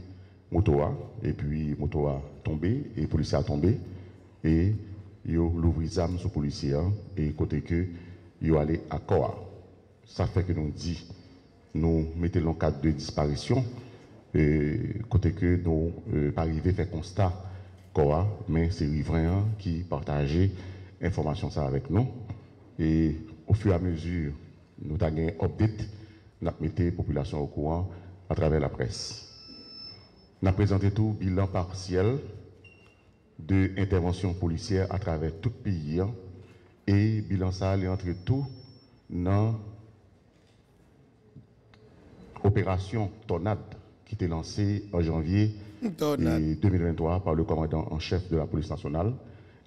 Speaker 6: moto et puis moto a tombé, et le policier a tombé, et il a ouvert sur le policier, hein, et côté que il allait à Koa. Ça fait que nous dit nous mettons en cadre de disparition, côté que nous euh, arrivons à faire constat, quoi, mais c'est riverains qui partageait l'information avec nous. Et au fur et à mesure, nous avons un update, nous mis la population au courant à travers la presse. Nous avons présenté tout bilan partiel de intervention policière à travers tout le pays hein. et bilan ça entre tout dans opération Tornade qui était lancée en janvier 2023 par le commandant en chef de la police nationale.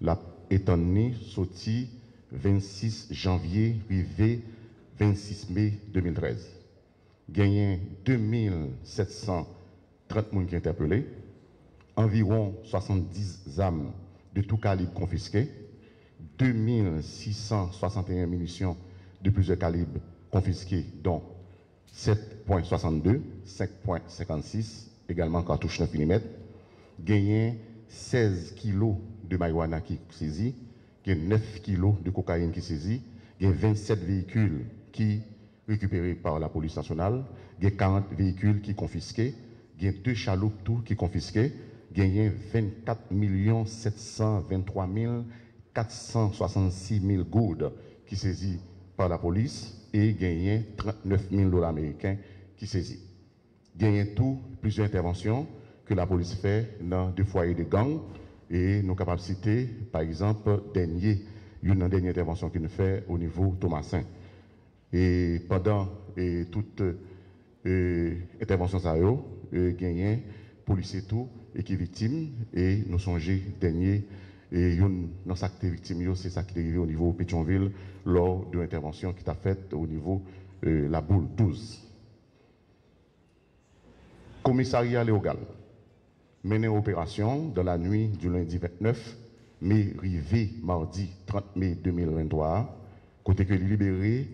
Speaker 6: La étant sortie 26 janvier, rivée 26 mai 2013. Gagné 2730 personnes qui interpellés, environ 70 âmes de tout calibre confisquées, 2661 munitions de plusieurs calibres confisquées, dont 7 7.62, 5.56, également cartouche 9 mm. Gagné 16 kg de marijuana qui saisi, gagné 9 kg de cocaïne qui saisi, gagné 27 véhicules qui récupérés par la police nationale, gagné 40 véhicules qui confisqués, gagné 2 chaloupes tout qui confisqués, gagné 24 723 466 000 gourdes qui saisis par la police et gagné 39 000 dollars américains qui saisit. Il y a tout, plusieurs interventions que la police fait dans des foyers de gang et nos capacités, par exemple, dernier, une dernière intervention qu'il fait au niveau Thomasin. Et pendant et toute euh, intervention, ça euh, a des policiers tout, et qui victimes, et nous songer dernier, et une dans victimes, victime, c'est ça qui est arrivé au niveau Pétionville lors de l'intervention qui t'a faite au niveau euh, la boule 12 commissariat Léogal mené opération de la nuit du lundi 29 mai rivé mardi 30 mai 2023, côté que libéré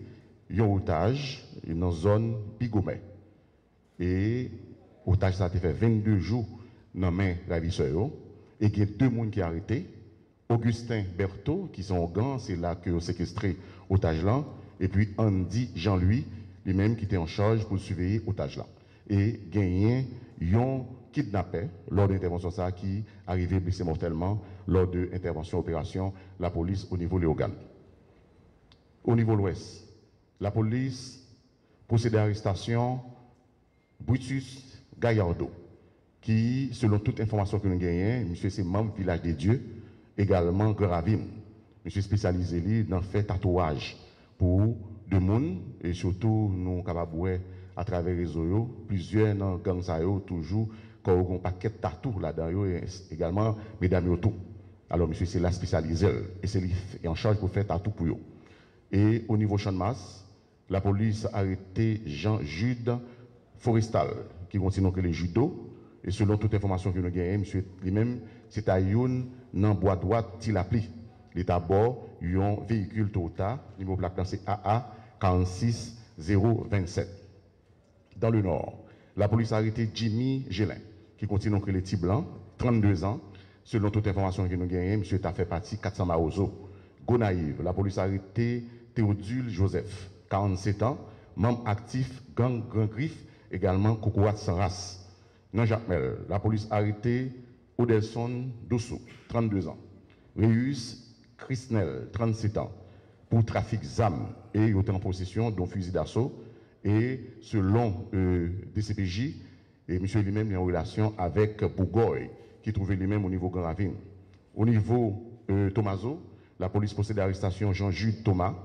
Speaker 6: un otage dans la zone Bigomet. Et otage ça a fait 22 jours dans main ravisseur et il y a deux monde qui arrêté, Augustin Berthaud qui sont gants, c'est là que séquestré otage là et puis Andy Jean-Louis lui-même qui était en charge pour surveiller otage là et gagné yon kidnappé lors d'intervention ça qui arrivé blessé mortellement lors de intervention opération la police au niveau Léogane. Au niveau l'ouest, la police procédé à l'arrestation Brutus Gaillardo qui, selon toute information que nous avons monsieur c'est membre Village des Dieux, également gravim Monsieur spécialisé dans le fait tatouage pour des monde et surtout nous capables à travers les réseaux. Plusieurs dans gang gangs, toujours quand on paquet de tatou là-dedans également mesdames et tout. Alors monsieur c'est la spécialisée et c'est lui en charge pour faire tatou pour eux. Et au niveau champ de masse, la police a arrêté Jean Jude Forestal qui continue que les judo et selon toute information que nous avons monsieur lui-même c'est à Youn dans bois droite pris L'état bord, un véhicule Toyota, numéro plaque c'est AA 46027 dans le Nord. La police a arrêté Jimmy Gélin, qui continue que les petits 32 ans. Selon toute information que nous avons, monsieur a fait partie 400 Maozo. Gonaïve, la police a arrêté Théodule Joseph, 47 ans, membre actif gang Grand également Koukouat sans race. Dans Jacmel, la police a arrêté Odelson Dosso, 32 ans. Réus Christnel, 37 ans, pour trafic ZAM et il en possession d'un fusil d'assaut et selon euh, DCPJ, et monsieur lui-même est en relation avec Bougoy, qui trouvait lui-même au niveau Grand Ravine. Au niveau euh, la police possède l'arrestation jean jude Thomas,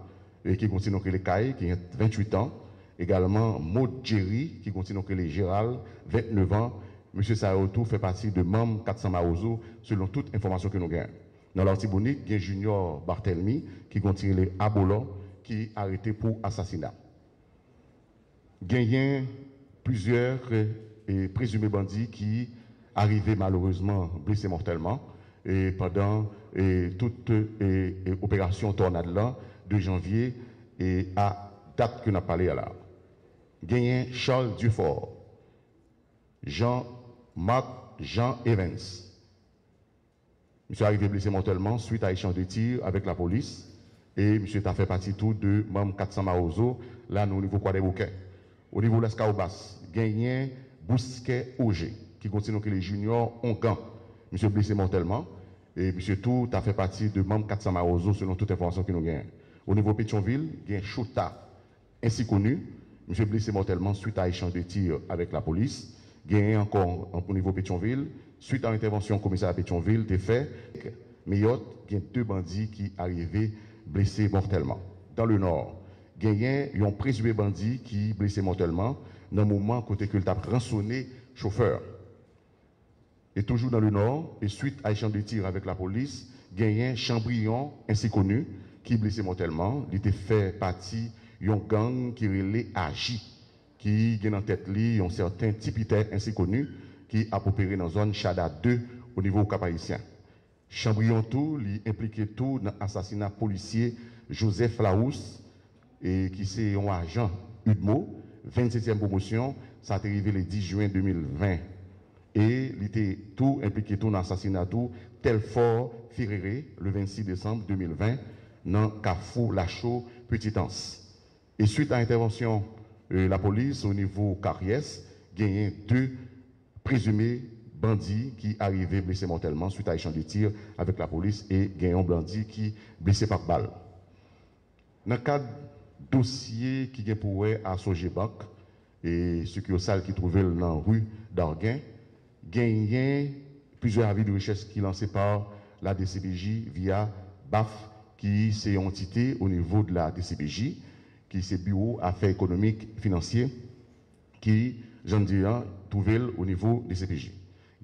Speaker 6: et euh, qui continue à les CAI, qui a 28 ans. Également, Maud qui continue à les Gérald, 29 ans. Monsieur Sayotou fait partie de membres 400 Marozo selon toute information que nous avons. Dans l'artibonique, il y a Junior Barthelmy, qui continue les Abolo, qui est arrêté pour assassinat gagné plusieurs euh, présumés bandits qui arrivaient malheureusement blessés mortellement et pendant toute opération tornade là de janvier et à date que avons parlé à là. Gagné Charles Dufort, Jean-Marc Jean Evans. Monsieur arrivé blessé mortellement suite à échange de tirs avec la police et monsieur a fait partie tout de Mme 400 Marozo, là, nous, au niveau des bouquets. Au niveau de y y Bousquet Auger, qui continue que les juniors ont gagné. Monsieur blessé mortellement. Et monsieur Tout a fait partie de membres 400 Marozo selon toute information que nous avons. Au niveau de Pétionville, gagne Chouta, ainsi connu. Monsieur blessé mortellement suite à échange de tirs avec la police. a encore au niveau de Pétionville. Suite à l'intervention commissaire à Pétionville, des faits, y deux bandits qui arrivaient blessés mortellement. Dans le nord, y a un présumé bandit qui blessé mortellement dans le moment côté que a rançonné chauffeur. Et toujours dans le nord, et suite à échange de tir avec la police, un Chambrion, ainsi connu, qui blessé mortellement. Il était fait partie d'un gang qui relait Agi, qui gagne en tête un certain Tipiter, ainsi connu, qui a opéré dans la zone Chada 2 au niveau cap haïtien. Chambrion tout, il impliqué tout dans l'assassinat policier Joseph Larousse, et qui c'est un agent UDMO, 27e promotion, ça a arrivé le 10 juin 2020. Et il était tout impliqué tout dans l'assassinat, de tel fort Ferreré, le 26 décembre 2020, dans la Lachaud, Petite Anse. Et suite à l'intervention de euh, la police au niveau Carriès, eu deux présumés bandits qui arrivaient blessés mortellement suite à échange de tirs avec la police et a un bandit qui blessé par balle. Dans le cadre dossier qui est pour à Sogebac et ce qui au salle qui trouvait dans la rue d'Arguin, gagné plusieurs avis de richesse qui lancés par la DCPJ via BAF, qui est entité au niveau de la DCPJ, qui c'est Bureau Affaires économiques financières qui, j'en dis, trouvé au niveau de la CPJ.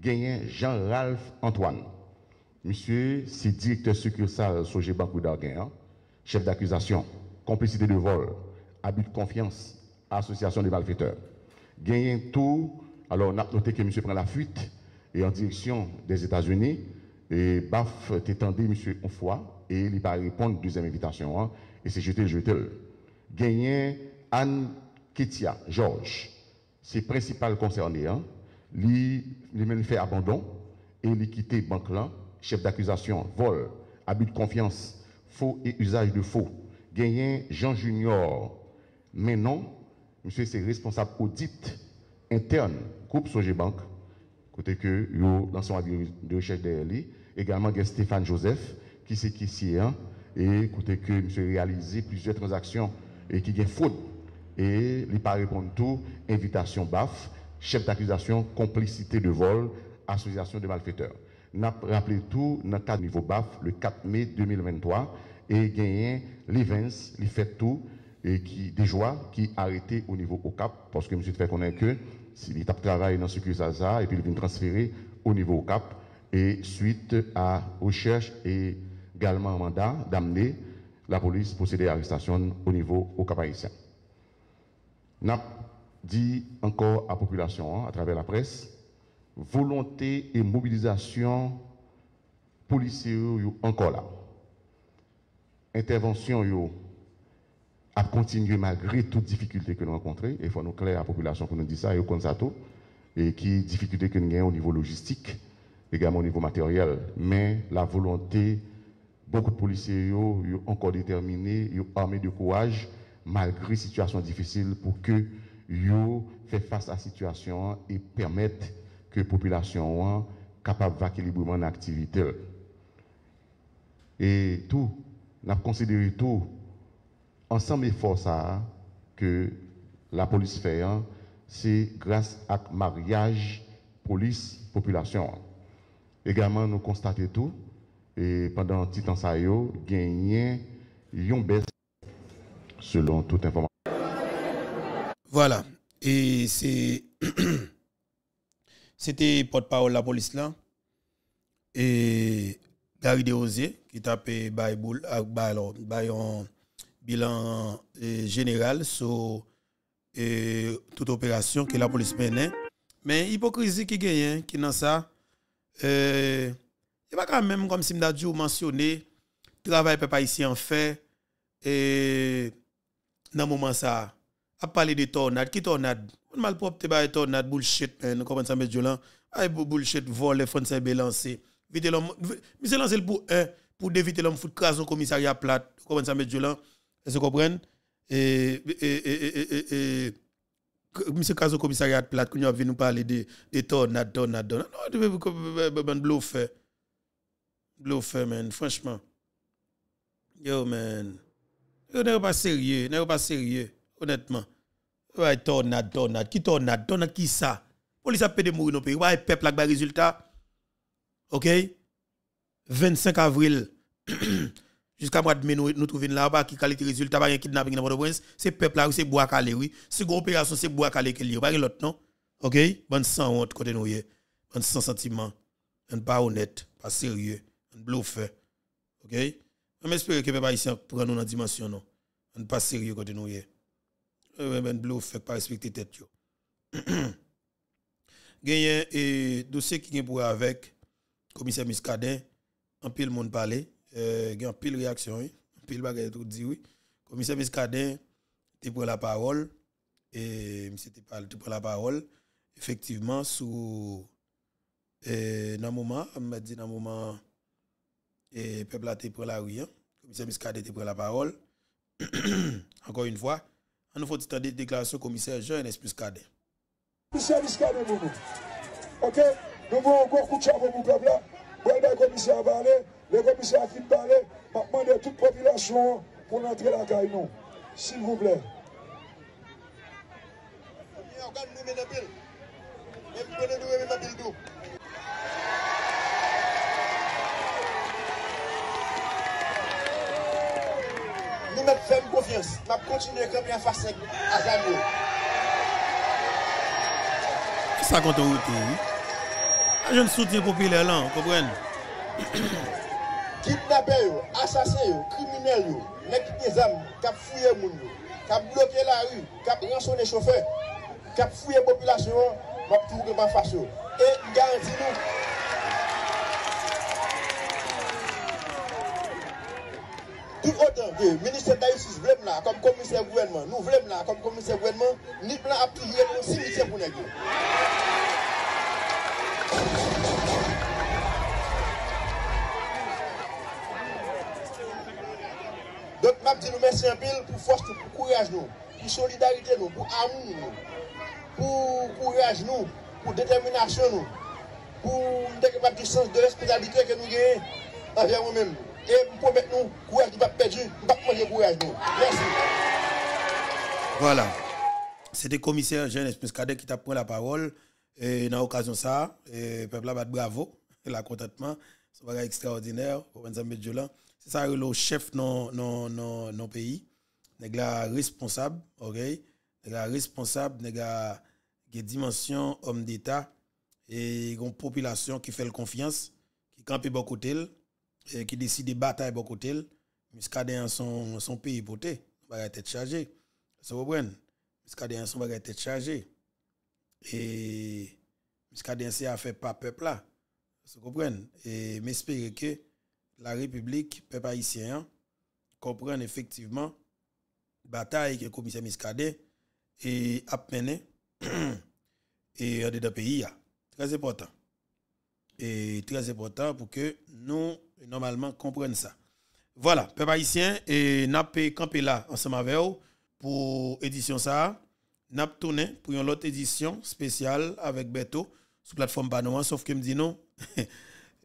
Speaker 6: Gagné Jean-Ralph Antoine. Monsieur, c'est directeur succursale ou d'Arguin, hein, chef d'accusation complicité de vol, abus de confiance, association des malfaiteurs. Gagné tout, alors on a noté que monsieur prend la fuite et en direction des États-Unis. Et baf, t'étendait monsieur une et il va répondre deuxième invitation hein, et c'est le jeté. Gagné Anne Ketia, Georges, c'est principal concerné. Hein, lui, fait abandon et il quitté banque chef d'accusation, vol, abus de confiance, faux et usage de faux gagné Jean Junior mais non, monsieur c'est responsable audit interne groupe Banque. côté que dans son de recherche derrière également il Stéphane Joseph qui c'est qui hein. et côté que monsieur réalisé plusieurs transactions et qui gagne faute et il pas répondre tout invitation baf chef d'accusation complicité de vol association de malfaiteurs n'a rappelé tout dans le niveau BAF le 4 mai 2023 et gagner les l'effet les fait tout, et qui, des joies qui arrêté au niveau au cap, parce que monsieur fait connaître que si un travail dans ce que ça, et puis il vient transférer au niveau au cap, et suite à recherche et également mandat d'amener la police procéder à l'arrestation au niveau au cap haïtien. N'a dit encore à la population, hein, à travers la presse, volonté et mobilisation policière encore là intervention a continué malgré toutes difficultés que nous rencontrons. Il faut nous clair à la population que nous dit ça, et au ça et qui difficultés que nous avons au niveau logistique, également au niveau matériel. Mais la volonté, beaucoup de policiers sont encore déterminés, sont armés de courage, malgré situation difficile, pour que yo fait face à la situation et permettent que la population hein, capable de faire librement l'activité. Et tout avons considéré tout ensemble effort ça hein, que la police fait, hein. c'est grâce à mariage police-population. Hein. Également, nous constatons tout, et pendant un petit temps, ça y gagné une baisse selon toute information.
Speaker 1: Voilà, et c'est... [CLEARS THROAT] C'était porte-parole la police là. Et Gary Deosier, qui tapé un euh, bilan euh, général sur euh, toute opération que la police menait. Mais l'hypocrisie qui gagne, hein, qui dans ça, euh, et pas quand même comme si Mdadjou mentionné, travail pas ici en fait, et dans moment ça, à parler de tornade, qui tornade? On mal propre, de tornade, bullshit, hein, comment ça mettre violent, ay bullshit, vol, les fonds s'est vite l'homme mais lancé pour un hein, pour d'éviter l'homme foutre crasse au commissariat plat. comment ça met du est-ce que vous comprenez et et et monsieur Kazo commissariat plat, qu'on a vu nous parler de de tornades, tornades... non tu veux ben bluffer bluffer ben, man franchement yo man yo n'est pas sérieux n'est pas sérieux honnêtement ouais tornade qui tornade tornade qui ça police a de mourir dans pays ouais peuple a résultat OK 25 avril [CLEARS THROAT] jusqu'à mois de mai nous trouvons là-bas qui qualité résultat pas un kidnapping dans port de prince c'est peuple là c'est bois calé oui. Si gros opération c'est bois calé qu'il y a pas l'autre non. OK Bonne sans honte côté nous hier. Bonne sans sentiment. un pas honnête, pas sérieux, un bluffe. Hein. OK On espère que peuple haïtien prend nous dans dimension non. un pas sérieux côté nous hier. On bluffe pas respecter tête yo. [CLEARS THROAT] Gagne et dossier qui est pour avec commissaire Muscadet, en pile monde parler, euh, en pile réaction, en pile bagage tout dit oui. Commissaire Miscardin, tu prends la parole, et monsieur tu prends la parole, effectivement, sous, euh, dans moment, on m'a dit dans moment, et peuple a pris la rue, hein. commissaire Muscadet tu prends la parole, [COUGHS] encore une fois, on nous faut des déclarations commissaire Jean-Enes Muscadet. Commissaire
Speaker 2: Muscadet, ok? Nou vou an gwa kou tchavon mou plebla, wèl mwen komisyen avale, mwen komisyen akip pale, mwen mwen de tout profilasyon pou nantre lakay nou.
Speaker 5: Sil vou blè. Nou mwen fèm kouvyans, mwen kontine koubyan fasek a zanmou.
Speaker 1: Sa kontou ou ti ou? Ajen soutien popilè lan, [COUGHS] kòpwen.
Speaker 5: Gidnabè yo, asasè yo, krimine l yo, nekite zan, kap fuyè moun yo, kap blokè la yu, kap ransonè chofè, kap fuyè popilasyon, map tougè man fasyon. E, garanti nou. Du odan de, minister da yusis vlem la, kom komisè gwenman, nou vlem la, kom komisè gwenman, ni plan api, yon si misè moun e gen. A, nous nou un anpil pour force, pour, courage kouraj nou, pour solidarite pour pou pour nou, pour kouraj nou, pou determinasyon nou, pou mdeke map di sens de que ke nou genye anvya ou men. E pou nous, met va pas perdre pap pedu, pap
Speaker 1: Voilà. C'était le commissaire Jeunesse espèce Pescadet qui t'a pris la parole. Et dans l'occasion ça, le peuple a bravo, [LAUGHS] la contentement, c'est un extraordinaire, pour Mme c'est ça le chef dans non non non pays nèg la responsable OK nèg la responsable nèg la dimension homme d'état et une population qui fait confiance qui campe bon côté et qui décide de bataille bon côté muscadin son son pays poté va être chargé ça vous comprenez muscadin son va être chargé et muscadin c'est à faire pas peuple là vous comprenez et m'espérer que la République, peuple haïtien, comprend effectivement bataille que le commissaire Miskade et a mené [CLEARS THROAT] et en dedans pays très important et très important pour que nous normalement comprenions ça voilà peuple haïtien et n'a campé là ensemble avec vous pour édition ça n'a tourné pour une autre édition spéciale avec Beto sur la plateforme Banoan. sauf que me dit non [LAUGHS]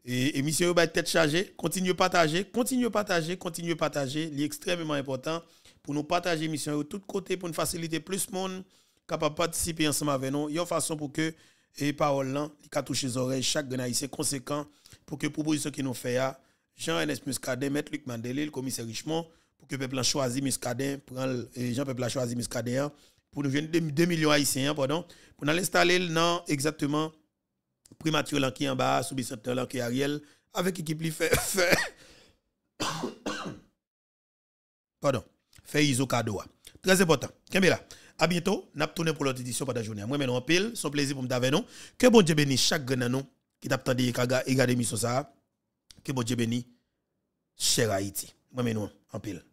Speaker 1: Et émission va tête chargée, continuez à partager, continuez à partager, continuez à partager, c'est extrêmement important pour nous partager l'émission de tous côtés pour nous faciliter plus de monde capable de participer ensemble avec nous. Il y a une façon pour que les paroles là, les toucher les oreilles chaque Haïtien conséquent pour que proposition qui nous fait ah, Jean-Ernest Muscadet, Maître Luc Mandele, le commissaire Richemont, pour que le peuple choisisse Muscadet, Jean-Peuple a choisi Muscadet pour nous venir 2 millions haïtiens, pardon, pour nous installer dans exactement primature là qui en bas, sous-bicentenaire qui Ariel, avec équipe li fait. [COUGHS] fait [COUGHS] Pardon. Fait Iso Kadoa. Très important. là? À bientôt. N'a pour l'autre édition pendant la journée. Moi, maintenant, pile. Son plaisir pour m'daver nous. Que bon Dieu bénisse chaque nous qui attendu et qui a ça. Que bon Dieu bénisse, cher Haïti. Moi, maintenant, en pile.